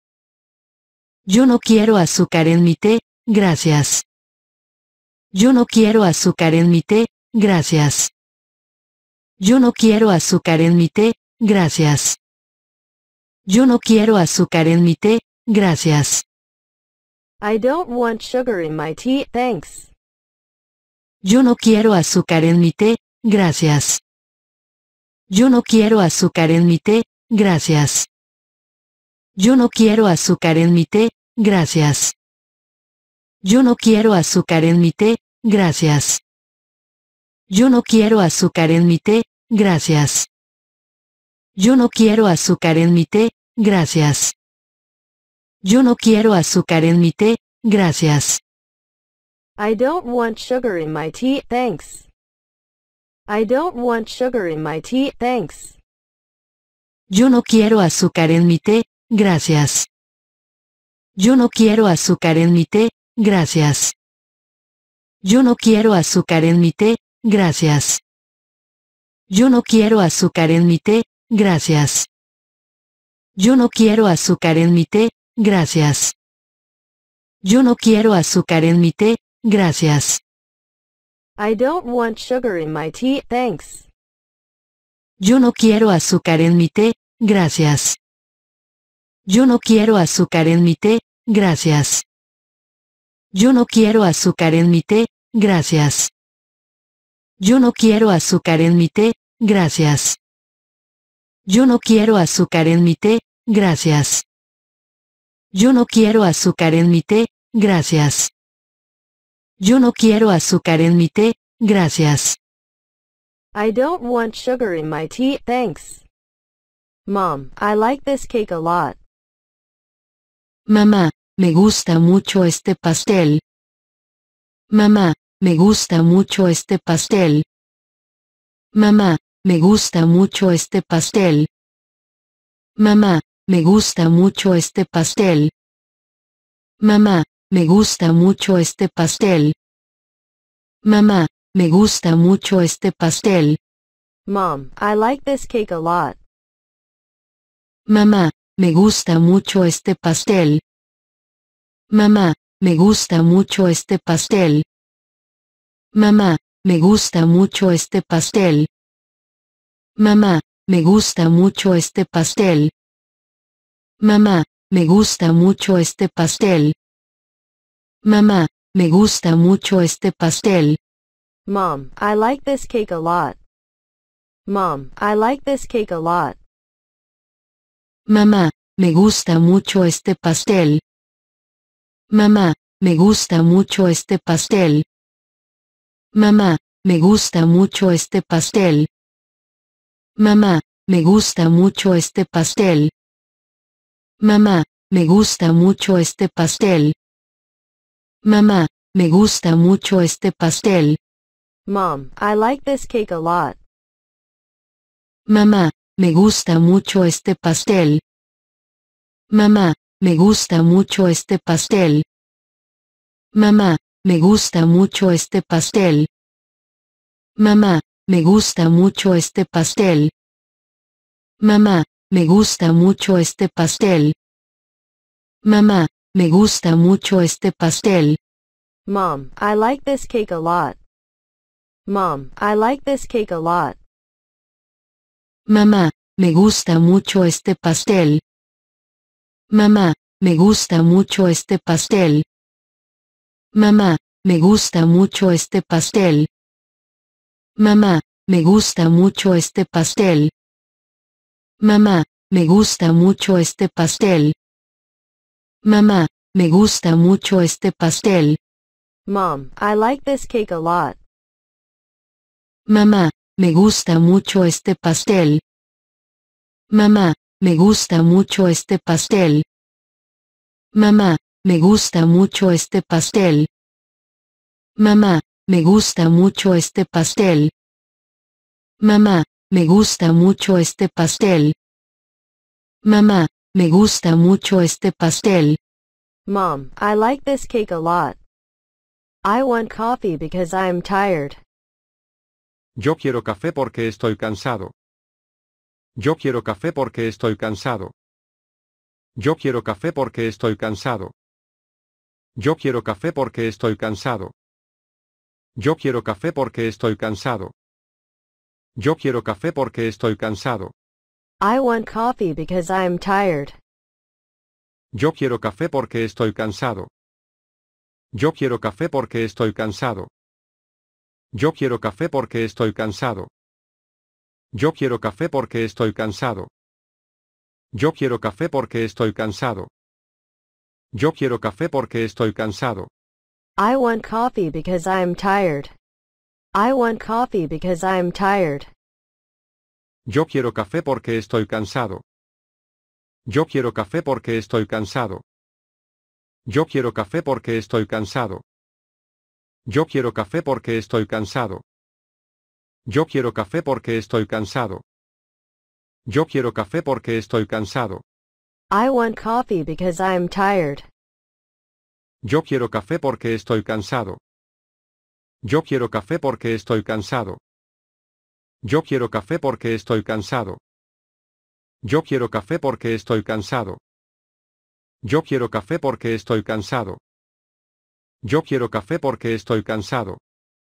Yo no quiero azúcar en mi té, gracias. Yo no quiero azúcar en mi té, gracias. Yo no quiero azúcar en mi té, gracias. Yo no quiero azúcar en mi té, gracias. I don't want sugar in my tea, thanks. Yo no quiero azúcar en mi té, gracias. Yo no quiero azúcar en mi té, gracias. Yo no quiero azúcar en mi té, gracias. Yo no quiero azúcar en mi té, gracias. Yo no quiero azúcar en mi té, gracias. Yo no quiero azúcar en mi té, gracias. Yo no quiero azúcar en mi té, gracias. I don't want sugar in my tea, thanks. I don't want sugar in my tea, thanks. Yo no quiero azúcar en mi té, Gracias. Yo no quiero azúcar en mi té, gracias. Yo no quiero azúcar en mi té, gracias. Yo no quiero azúcar en mi té, gracias. Yo no quiero azúcar en mi té, gracias. Yo no quiero azúcar en mi té, gracias. I don't want sugar in my tea, thanks. Yo no quiero azúcar en mi té, gracias. Yo no quiero azúcar en mi té, gracias. Yo no quiero azúcar en mi té, gracias. Yo no quiero azúcar en mi té, gracias. Yo no quiero azúcar en mi té, gracias. Yo no quiero azúcar en mi té, gracias. Yo no quiero azúcar en mi té, gracias. I don't want sugar in my tea, thanks. Mom, I like this cake a lot. Mamá, me gusta mucho este pastel. Mamá, me gusta mucho este pastel. Mamá, me gusta mucho este pastel. Mamá, me gusta mucho este pastel. Mamá, me gusta mucho este pastel. Mamá, me gusta mucho este pastel. Mom, I like this cake a lot. Mamá, me gusta mucho este pastel. Mamá, me gusta mucho este pastel. Mamá, me gusta mucho este pastel. Mamá, me gusta mucho este pastel. Mamá, me gusta mucho este pastel. Mamá, me gusta mucho este pastel. Mom, I like this cake a lot. Mom, I like this cake a lot. Mamá, me gusta mucho este pastel. Mamá, me gusta mucho este pastel. Mamá, me gusta mucho este pastel. Mamá, me gusta mucho este pastel. Mamá, me gusta mucho este pastel. Mamá, me gusta mucho este pastel. Mom, I like this cake a lot. Mamá, me gusta mucho este pastel. Mamá, me gusta mucho este pastel. Mamá, me gusta mucho este pastel. Mamá, me gusta mucho este pastel. Mamá, me gusta mucho este pastel. Mamá, me gusta mucho este pastel. Mom, I like this cake a lot. Mom, I like this cake a lot. Mamá, me gusta mucho este pastel. Mamá, me gusta mucho este pastel. Mamá, me gusta mucho este pastel. Mamá, me gusta mucho este pastel. Mamá, me gusta mucho este pastel. Mamá, me gusta mucho este pastel. Mom, I like this cake a lot. Mamá, me gusta mucho este pastel. Mamá, me gusta mucho este pastel. Mamá, me gusta mucho este pastel. Mamá, me gusta mucho este pastel. Mamá, me gusta mucho este pastel. Mamá, me gusta mucho este pastel. Mom, I like this cake a lot. I want coffee because I'm tired. Yo quiero café porque estoy cansado. Yo quiero café porque estoy cansado. Yo quiero café porque estoy cansado. Yo quiero café porque estoy cansado. Yo quiero café porque estoy cansado. Yo quiero café porque estoy cansado. I want coffee because I'm tired. Yo quiero café porque estoy cansado. Yo quiero café porque estoy cansado. Yo quiero café porque estoy cansado. Yo quiero café porque estoy cansado. Yo quiero café porque estoy cansado. Yo quiero café porque estoy cansado. I want coffee because I am tired. I want coffee because I am tired. Yo quiero café porque estoy cansado. Yo quiero café porque estoy cansado. Yo quiero café porque estoy cansado. Yo quiero café porque estoy cansado. Yo quiero café porque estoy cansado. Yo quiero café porque estoy cansado. I want coffee because I tired. Yo quiero café porque estoy cansado. Yo quiero café porque estoy cansado. Yo quiero café porque estoy cansado. Yo quiero café porque estoy cansado. Yo quiero café porque estoy cansado. Yo quiero café porque estoy cansado.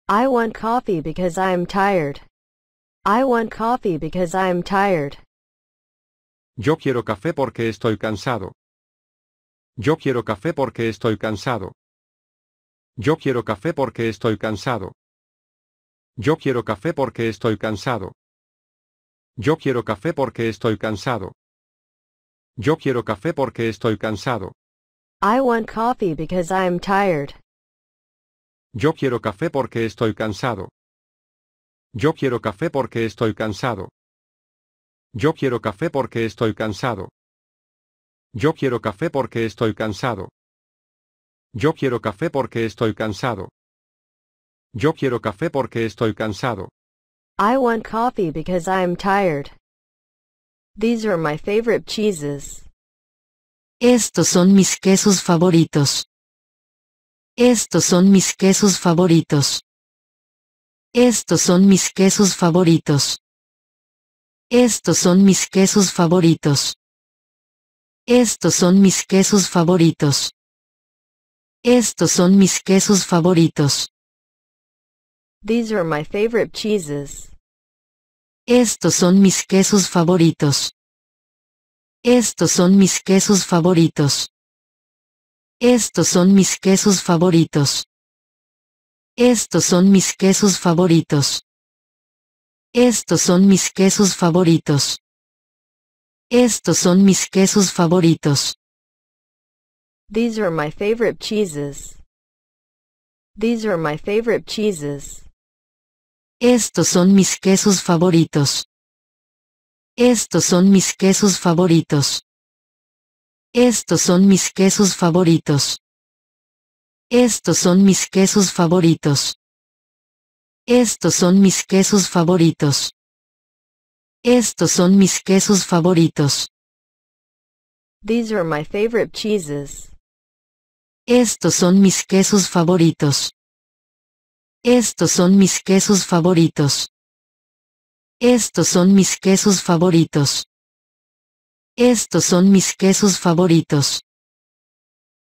I want coffee because I am tired. I want coffee because I am tired. Yo quiero café porque estoy cansado. Yo quiero café porque estoy cansado. Yo quiero café porque estoy cansado. Yo quiero café porque estoy cansado. Yo quiero café porque estoy cansado. Yo quiero café porque estoy cansado. I want coffee because I'm tired. Yo quiero café porque estoy cansado. Yo quiero café porque estoy cansado. Yo quiero café porque estoy cansado. Yo quiero café porque estoy cansado. Yo quiero café porque estoy cansado. Yo quiero café porque estoy cansado. I want coffee because I'm tired. These are my favorite cheeses. Estos son mis quesos favoritos. Estos son mis quesos favoritos. Estos son mis quesos favoritos. Estos son mis quesos favoritos. Estos son mis quesos favoritos. Estos son mis quesos favoritos. These are my favorite cheeses. Estos son mis quesos favoritos. Estos son mis quesos favoritos. Estos son mis quesos favoritos. Estos son mis quesos favoritos. Estos son mis quesos favoritos. Estos son mis quesos favoritos. These are my favorite cheeses. These are my favorite cheeses. Estos son mis quesos favoritos. Estos son mis quesos favoritos. Estos son mis quesos favoritos. Estos son mis quesos favoritos. Estos son mis quesos favoritos. Estos son mis quesos favoritos. These are my favorite cheeses. Estos son mis quesos favoritos. Estos son mis quesos favoritos. Estos son mis quesos favoritos. Estos son mis quesos favoritos.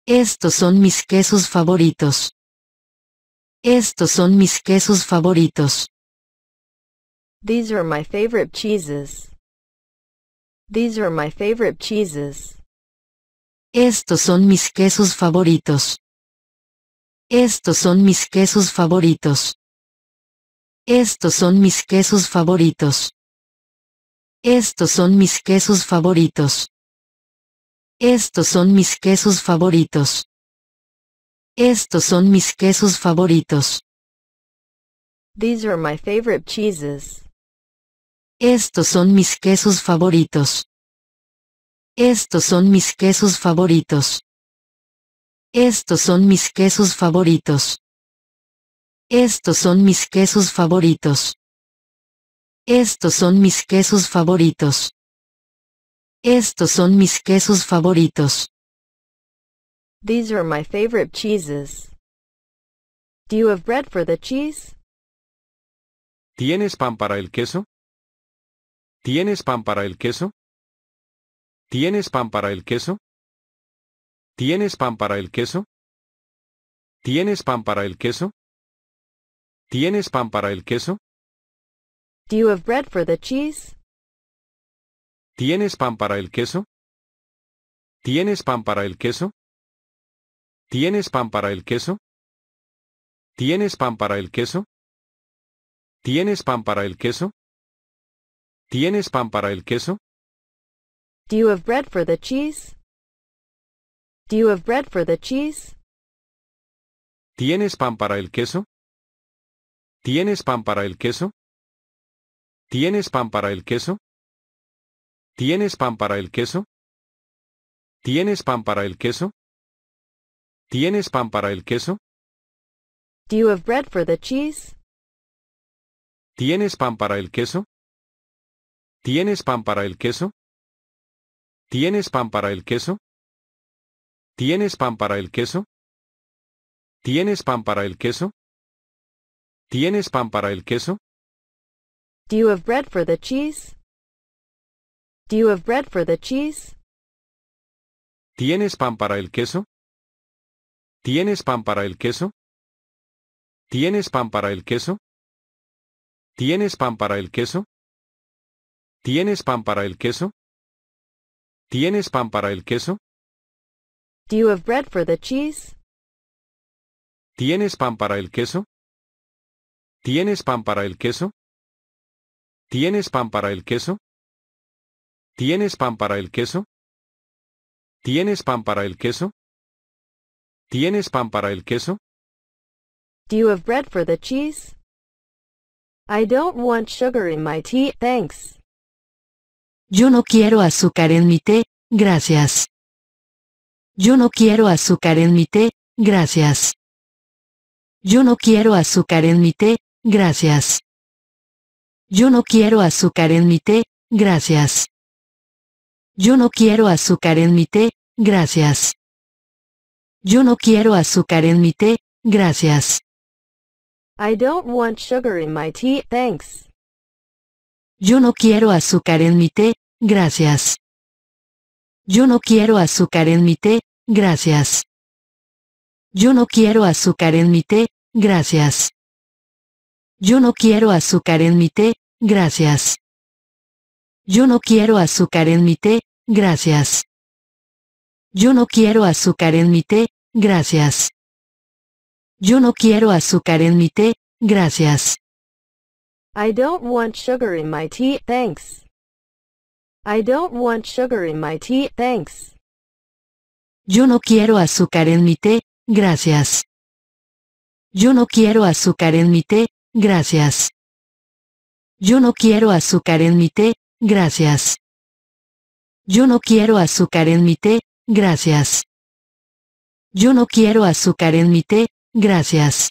Estos son mis quesos favoritos. Estos son mis quesos favoritos. These are my favorite cheeses. These are my favorite cheeses. Estos son mis quesos favoritos. Estos son mis quesos favoritos. Estos son mis quesos favoritos. Estos son mis quesos favoritos. Estos son mis quesos favoritos. Estos son mis quesos favoritos. These are my favorite cheeses. Estos son mis quesos favoritos. Estos son mis quesos favoritos. Estos son mis quesos favoritos. Estos son mis quesos favoritos. Estos son mis quesos favoritos. Estos son mis quesos favoritos. These are my favorite cheeses. Do you have bread for the cheese? ¿Tienes pan para el queso? ¿Tienes pan para el queso? ¿Tienes pan para el queso? ¿Tienes pan para el queso? ¿Tienes pan para el queso? ¿Tienes pan para el queso? bread for the cheese? ¿Tienes pan para el queso? ¿Tienes pan para el queso? ¿Tienes pan para el queso? ¿Tienes pan para el queso? ¿Tienes pan para el queso? ¿Tienes pan para el queso? you have bread for the cheese? Do you have bread for the cheese? ¿Tienes pan para el queso? ¿Tienes pan para el queso? ¿Tienes pan para el queso? ¿Tienes pan para el queso? ¿Tienes pan para el queso? ¿Tienes pan para el queso? Do you have bread for the cheese? ¿Tienes pan para el queso? ¿Tienes pan para el queso? ¿Tienes pan para el queso? ¿Tienes pan para el queso? ¿Tienes pan para el queso? ¿Tienes pan para el queso? Do you have bread for the cheese? Do you have bread for the cheese? ¿Tienes pan para el queso? ¿Tienes pan para el queso? ¿Tienes pan para el queso? ¿Tienes pan para el queso? ¿Tienes pan para el queso? ¿Tienes pan para el queso? Do you have bread for the cheese? ¿Tienes pan para el queso? ¿Tienes pan para el queso? ¿Tienes pan para el queso? ¿Tienes pan para el queso? ¿Tienes pan para el queso? ¿Tienes pan para el queso? Do you have bread for the cheese? I don't want sugar in my tea, thanks. Yo no quiero azúcar en mi té, gracias. Yo no quiero azúcar en mi té, gracias. Yo no quiero azúcar en mi té, gracias. Yo no quiero azúcar en mi té, gracias. Yo no quiero azúcar en mi té, gracias. Yo no quiero azúcar en mi té, gracias. I don't want sugar in my tea, thanks. Yo no quiero azúcar en mi té, gracias. Yo no quiero azúcar en mi té, gracias. Yo no quiero azúcar en mi té, gracias. Yo no quiero azúcar en mi té, gracias. Yo no quiero azúcar en mi té, gracias. Yo no quiero azúcar en mi té, gracias. Yo no quiero azúcar en mi té, gracias. I don't want sugar in my tea, thanks. I don't want sugar in my tea, thanks. Yo no quiero azúcar en mi té, gracias. Yo no quiero azúcar en mi té, gracias. Yo no quiero azúcar en mi té, gracias. Yo no quiero azúcar en mi té, gracias. Yo no quiero azúcar en mi té, gracias.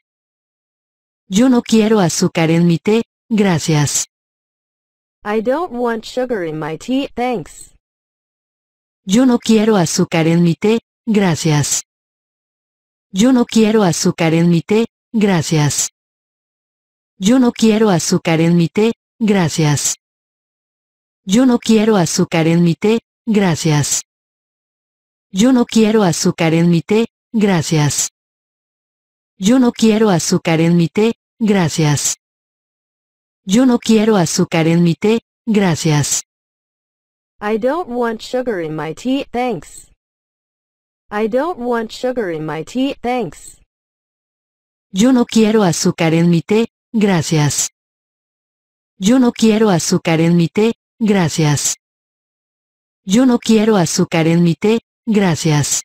Yo no quiero azúcar en mi té, gracias. I don't want sugar in my tea, thanks. Yo no quiero azúcar en mi té, gracias. Yo no quiero azúcar en mi té, gracias. Yo no quiero azúcar en mi té, gracias. Yo no quiero azúcar en mi té, gracias. Yo no quiero azúcar en mi té, gracias. Yo no quiero azúcar en mi té, gracias. Yo no quiero azúcar en mi té, gracias. I don't want sugar in my tea, thanks. I don't want sugar in my tea, thanks. Yo no quiero azúcar en mi té, gracias. Yo no quiero azúcar en mi té, gracias. Yo no quiero azúcar en mi té, gracias.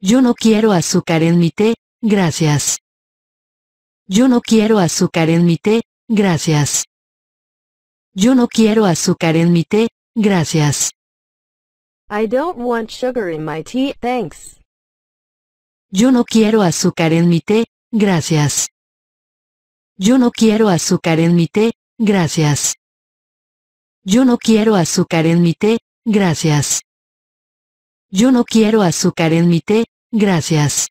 Yo no quiero azúcar en mi té, gracias. Yo no quiero azúcar en mi té, gracias. Yo no quiero azúcar en mi té, gracias. I don't want sugar in my tea, thanks. Yo no quiero azúcar en mi té, gracias. Yo no quiero azúcar en mi té, gracias. Yo no quiero azúcar en mi té, gracias. Yo no quiero azúcar en mi té, gracias.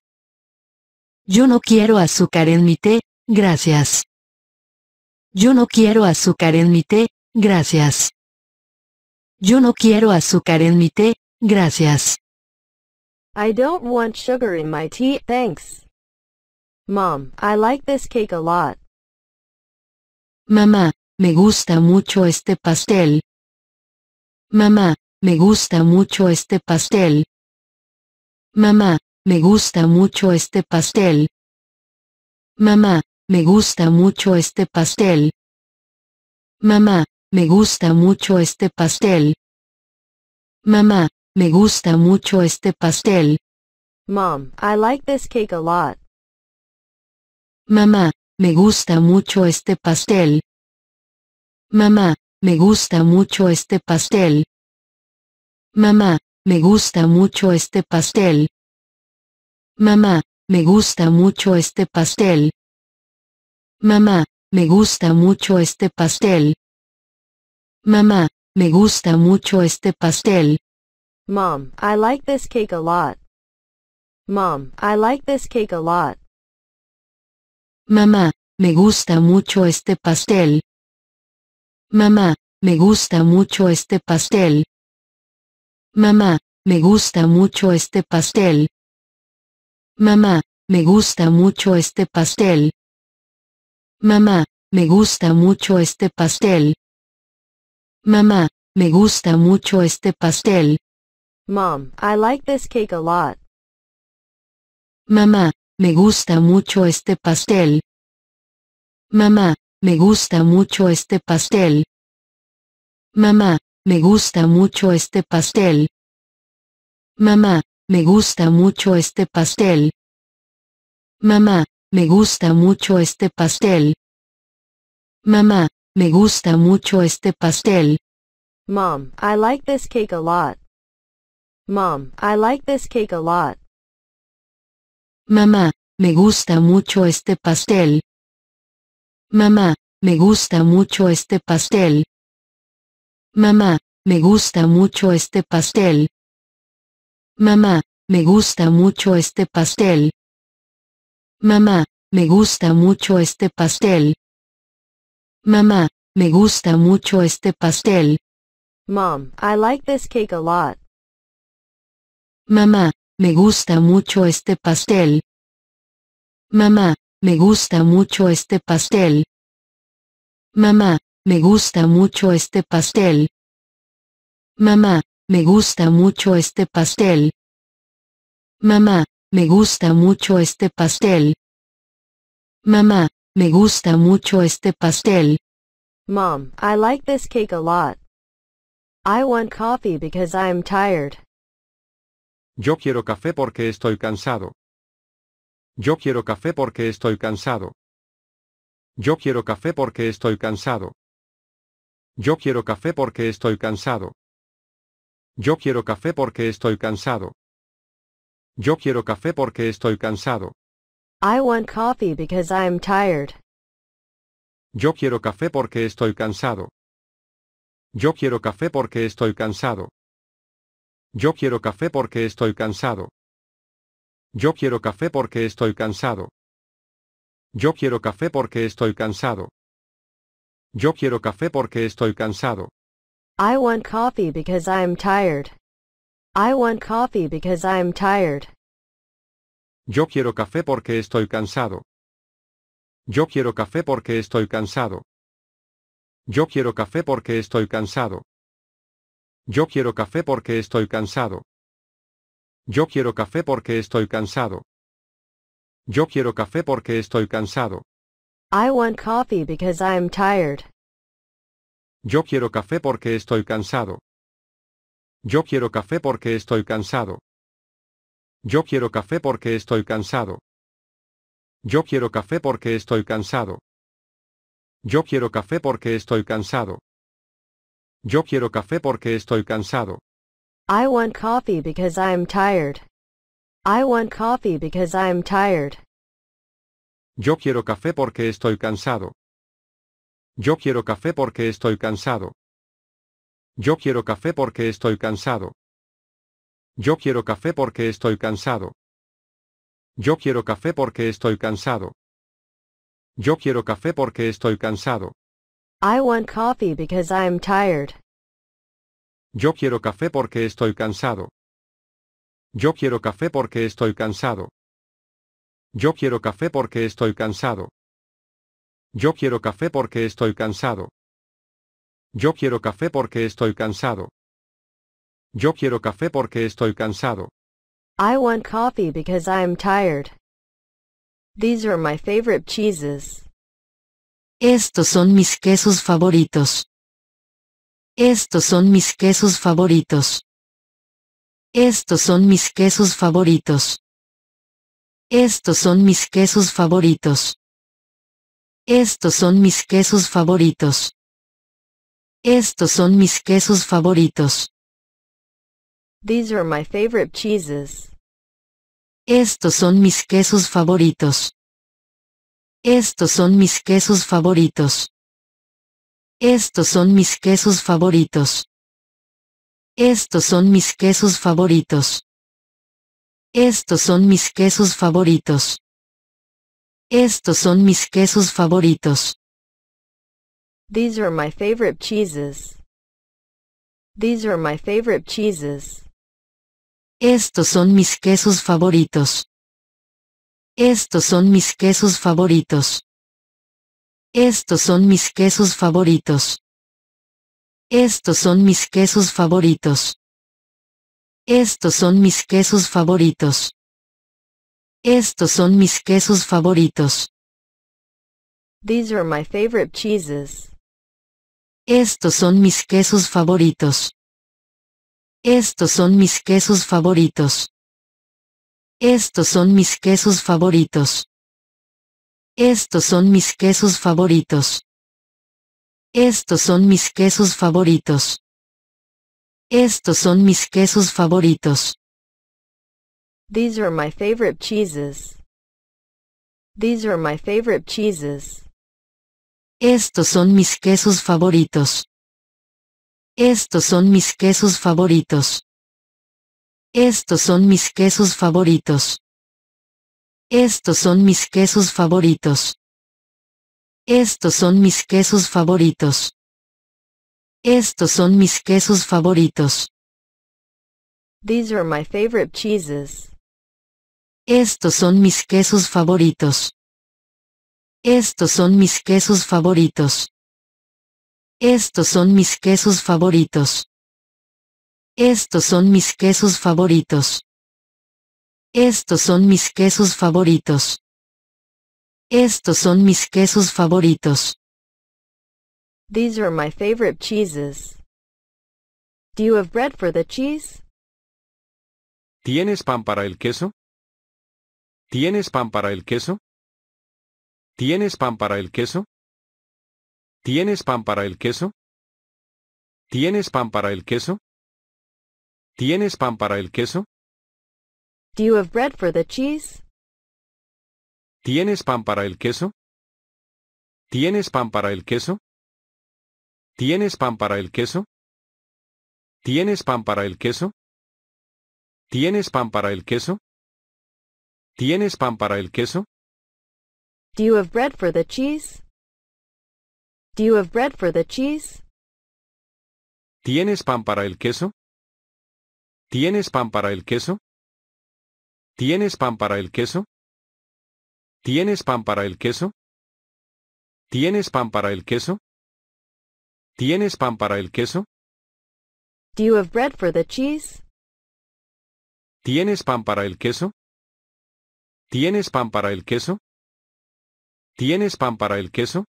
Yo no quiero azúcar en mi té, gracias. Yo no quiero azúcar en mi té, gracias. Yo no quiero azúcar en mi té, gracias. I don't want sugar in my tea, thanks. Mom, I like this cake a lot. Mamá, me gusta mucho este pastel. Mamá, me gusta mucho este pastel. Mamá, me gusta mucho este pastel. Mamá, me gusta mucho este pastel. Mamá, me gusta mucho este pastel. Mamá, me gusta mucho este pastel. Mom, I like this cake a lot. Mamá, me gusta mucho este pastel. Mamá, me gusta mucho este pastel. Mamá, me gusta mucho este pastel. Mamá, me gusta mucho este pastel. Mamá, me gusta mucho este pastel. Mamá, me gusta mucho este pastel. Mom, I like this cake a lot. Mom, I like this cake a lot. Mamá, me gusta mucho este pastel. Mamá, me gusta mucho este pastel. Mamá, me gusta mucho este pastel. Mamá, me gusta mucho este pastel. Mamá, me gusta mucho este pastel. Mamá, me gusta mucho este pastel. Mom, I like this cake a lot. Mamá, me gusta mucho este pastel. Mamá, me gusta mucho este pastel. Mamá, me gusta mucho este pastel. Mamá, me gusta mucho este pastel. Mamá, me gusta mucho este pastel. Mamá, me gusta mucho este pastel. Mom, I like this cake a lot. Mom, I like this cake a lot. Mamá, me gusta mucho este pastel. Mamá, me gusta mucho este pastel. Mamá, me gusta mucho este pastel. Mamá, me gusta mucho este pastel. Mamá, me gusta mucho este pastel. Mamá, me gusta mucho este pastel. Mom, I like this cake a lot. Mamá, me gusta mucho este pastel. Mamá, me gusta mucho este pastel. Mamá, me gusta mucho este pastel. Mamá, me gusta mucho este pastel. Mamá, me gusta mucho este pastel. Mamá, me gusta mucho este pastel. Mom, I like this cake a lot. I want coffee because I'm tired. Yo quiero café porque estoy cansado. Yo quiero café porque estoy cansado. Yo quiero café porque estoy cansado. Yo quiero café porque estoy cansado. Yo quiero café porque estoy cansado. Yo quiero café porque estoy cansado. I want coffee because I'm tired. Yo quiero café porque estoy cansado. Yo quiero café porque estoy cansado. Yo quiero café porque estoy cansado. Yo quiero café porque estoy cansado. Yo quiero café porque estoy cansado. Yo quiero café porque estoy cansado. I want coffee because I am tired. I want coffee because I am tired. Yo quiero café porque estoy cansado. Yo quiero café porque estoy cansado. Yo quiero café porque estoy cansado. Yo quiero café porque estoy cansado. Yo quiero café porque estoy cansado. Yo quiero café porque estoy cansado. I want coffee because I tired. Yo quiero café porque estoy cansado. Yo quiero café porque estoy cansado. Yo quiero café porque estoy cansado. Yo quiero café porque estoy cansado. Yo quiero café porque estoy cansado. Yo quiero café porque estoy cansado. I want coffee because I am tired. I want coffee because I am tired. Yo quiero café porque estoy cansado. Yo quiero café porque estoy cansado. Yo quiero café porque estoy cansado. Yo quiero café porque estoy cansado. Yo quiero café porque estoy cansado. Yo quiero café porque estoy cansado. I want coffee because I'm tired. Yo quiero café porque estoy cansado. Yo quiero café porque estoy cansado. Yo quiero café porque estoy cansado. Yo quiero café porque estoy cansado. Yo quiero café porque estoy cansado. Yo quiero café porque estoy cansado. I want coffee because I'm tired. These are my favorite cheeses. Estos son mis quesos favoritos. Estos son mis quesos favoritos. Estos son mis quesos favoritos. Estos son mis quesos favoritos. Estos son mis quesos favoritos. Estos son mis quesos favoritos. These are my favorite cheeses. Estos son mis quesos favoritos. Estos son mis quesos favoritos. Estos son mis quesos favoritos. Estos son mis quesos favoritos. Estos son mis quesos favoritos. Estos son mis quesos favoritos. These are my favorite cheeses. These are my favorite cheeses. Estos son mis quesos favoritos. Estos son mis quesos favoritos. Estos son mis quesos favoritos. Estos son mis quesos favoritos. Estos son mis quesos favoritos. Estos son mis quesos favoritos. These are my favorite cheeses. Estos son mis quesos favoritos. Estos son mis quesos favoritos. Estos son mis quesos favoritos. Estos son mis quesos favoritos. Estos son mis quesos favoritos. Estos son mis quesos favoritos. These are my favorite cheeses. These are my favorite cheeses. Estos son mis quesos favoritos. Estos son mis quesos favoritos. Estos son mis quesos favoritos. Estos son mis quesos favoritos. Estos son mis quesos favoritos. Estos son mis quesos favoritos. These are my favorite cheeses. Estos son mis quesos favoritos. Estos son mis quesos favoritos. Estos son mis quesos favoritos. Estos son mis quesos favoritos. Estos son mis quesos favoritos. Estos son mis quesos favoritos. These are my favorite cheeses. Do you have bread for the cheese? ¿Tienes pan para el queso? ¿Tienes pan para el queso? ¿Tienes pan para el queso? ¿Tienes pan para el queso? ¿Tienes pan para el queso? ¿Tienes pan para el queso? bread for the cheese? ¿Tienes pan para el queso? ¿Tienes pan para el queso? ¿Tienes pan para el queso? ¿Tienes pan para el queso? ¿Tienes pan para el queso? ¿Tienes pan para el queso? you have bread for the cheese? Do you have bread for the cheese? ¿Tienes pan para el queso? ¿Tienes pan para el queso? ¿Tienes pan para el queso? ¿Tienes pan para el queso? ¿Tienes pan para el queso? ¿Tienes pan para el queso? Do you have bread for the cheese? ¿Tienes pan para el queso? ¿Tienes pan para el queso? ¿Tienes pan para el queso?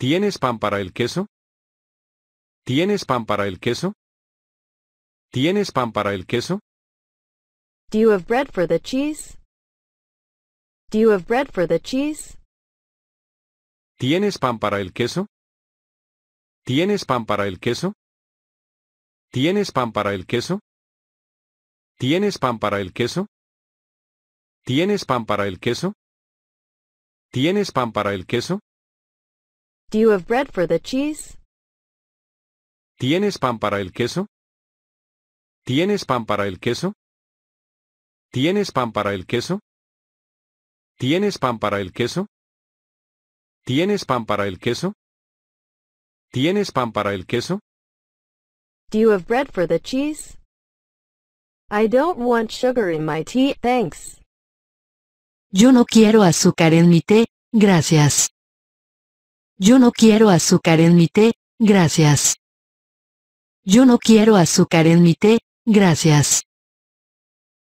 ¿Tienes pan para el queso? ¿Tienes pan para el queso? ¿Tienes pan para el queso? Do you have bread for the cheese? Do you have bread for the cheese? ¿Tienes pan para el queso? ¿Tienes pan para el queso? ¿Tienes pan para el queso? ¿Tienes pan para el queso? ¿Tienes pan para el queso? ¿Tienes pan para el queso? Do you have bread for the cheese? ¿Tienes pan para el queso? ¿Tienes pan para el queso? ¿Tienes pan para el queso? ¿Tienes pan para el queso? ¿Tienes pan para el queso? ¿Tienes pan para el queso? Do you have bread for the cheese? I don't want sugar in my tea, thanks. Yo no quiero azúcar en mi té, gracias. Yo no quiero azúcar en mi té, gracias. Yo no quiero azúcar en mi té, gracias.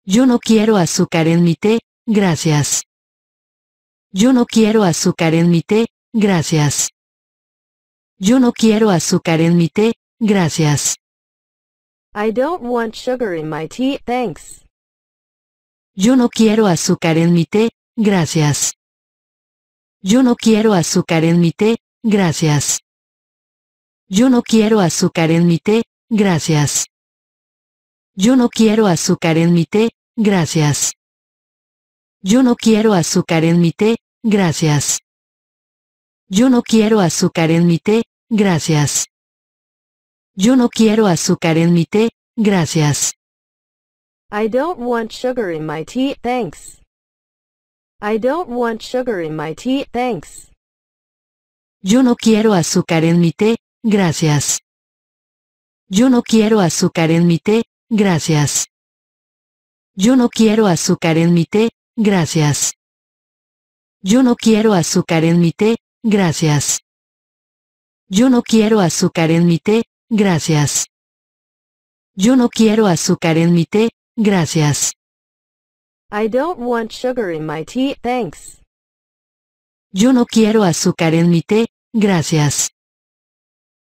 Yo no quiero azúcar en mi té, gracias. Yo no quiero azúcar en mi té, gracias. Yo no quiero azúcar en mi té, gracias. I don't want sugar in my tea, thanks. Yo no quiero azúcar en mi té, gracias. Yo no quiero azúcar en mi té, gracias. Yo no quiero azúcar en mi té, gracias. Yo no quiero azúcar en mi té, gracias. Yo no quiero azúcar en mi té, gracias. Yo no quiero azúcar en mi té, gracias. Yo no quiero azúcar en mi té, gracias. I don't want sugar in my tea, thanks. I don't want sugar in my tea, thanks. Yo no quiero azúcar en mi té, gracias. Yo no quiero azúcar en mi té, gracias. Yo no quiero azúcar en mi té, gracias. Yo no quiero azúcar en mi té, gracias. Yo no quiero azúcar en mi té, gracias. Yo no quiero azúcar en mi té, gracias. I don't want sugar in my tea, thanks. Yo no quiero azúcar en mi té, gracias.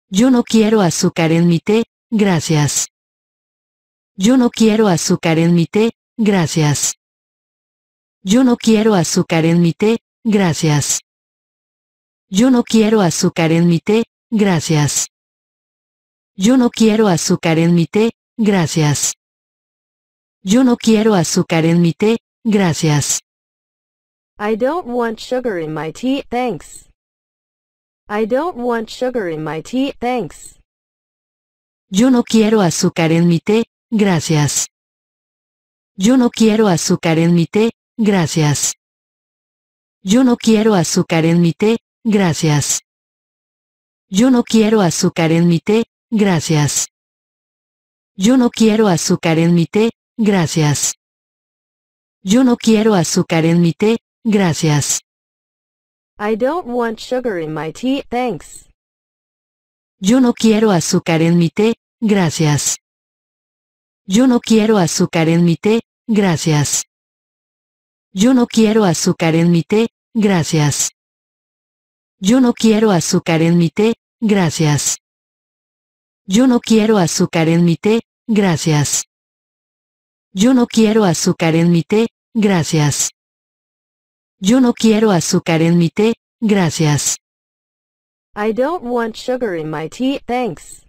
Yo no quiero azúcar en mi té, gracias. Yo no quiero azúcar en mi té, gracias. Yo no quiero azúcar en mi té, gracias. Yo no quiero azúcar en mi té, gracias. Yo no quiero azúcar en mi té, gracias. Yo no quiero azúcar en mi té, gracias. I don't want sugar in my tea, thanks. I don't want sugar in my tea, thanks. Yo no quiero azúcar en mi té, Gracias. Yo no quiero azúcar en mi té, gracias. Yo no quiero azúcar en mi té, gracias. Yo no quiero azúcar en mi té, gracias. Yo no quiero azúcar en mi té, gracias. Yo no quiero azúcar en mi té, gracias. I don't want sugar in my tea, thanks. Yo no quiero azúcar en mi té, gracias. Yo no quiero azúcar en mi té, gracias. Yo no quiero azúcar en mi té, gracias. Yo no quiero azúcar en mi té, gracias. Yo no quiero azúcar en mi té, gracias. Yo no quiero azúcar en mi té, gracias. Yo no quiero azúcar en mi té, gracias. I don't want sugar in my tea, thanks.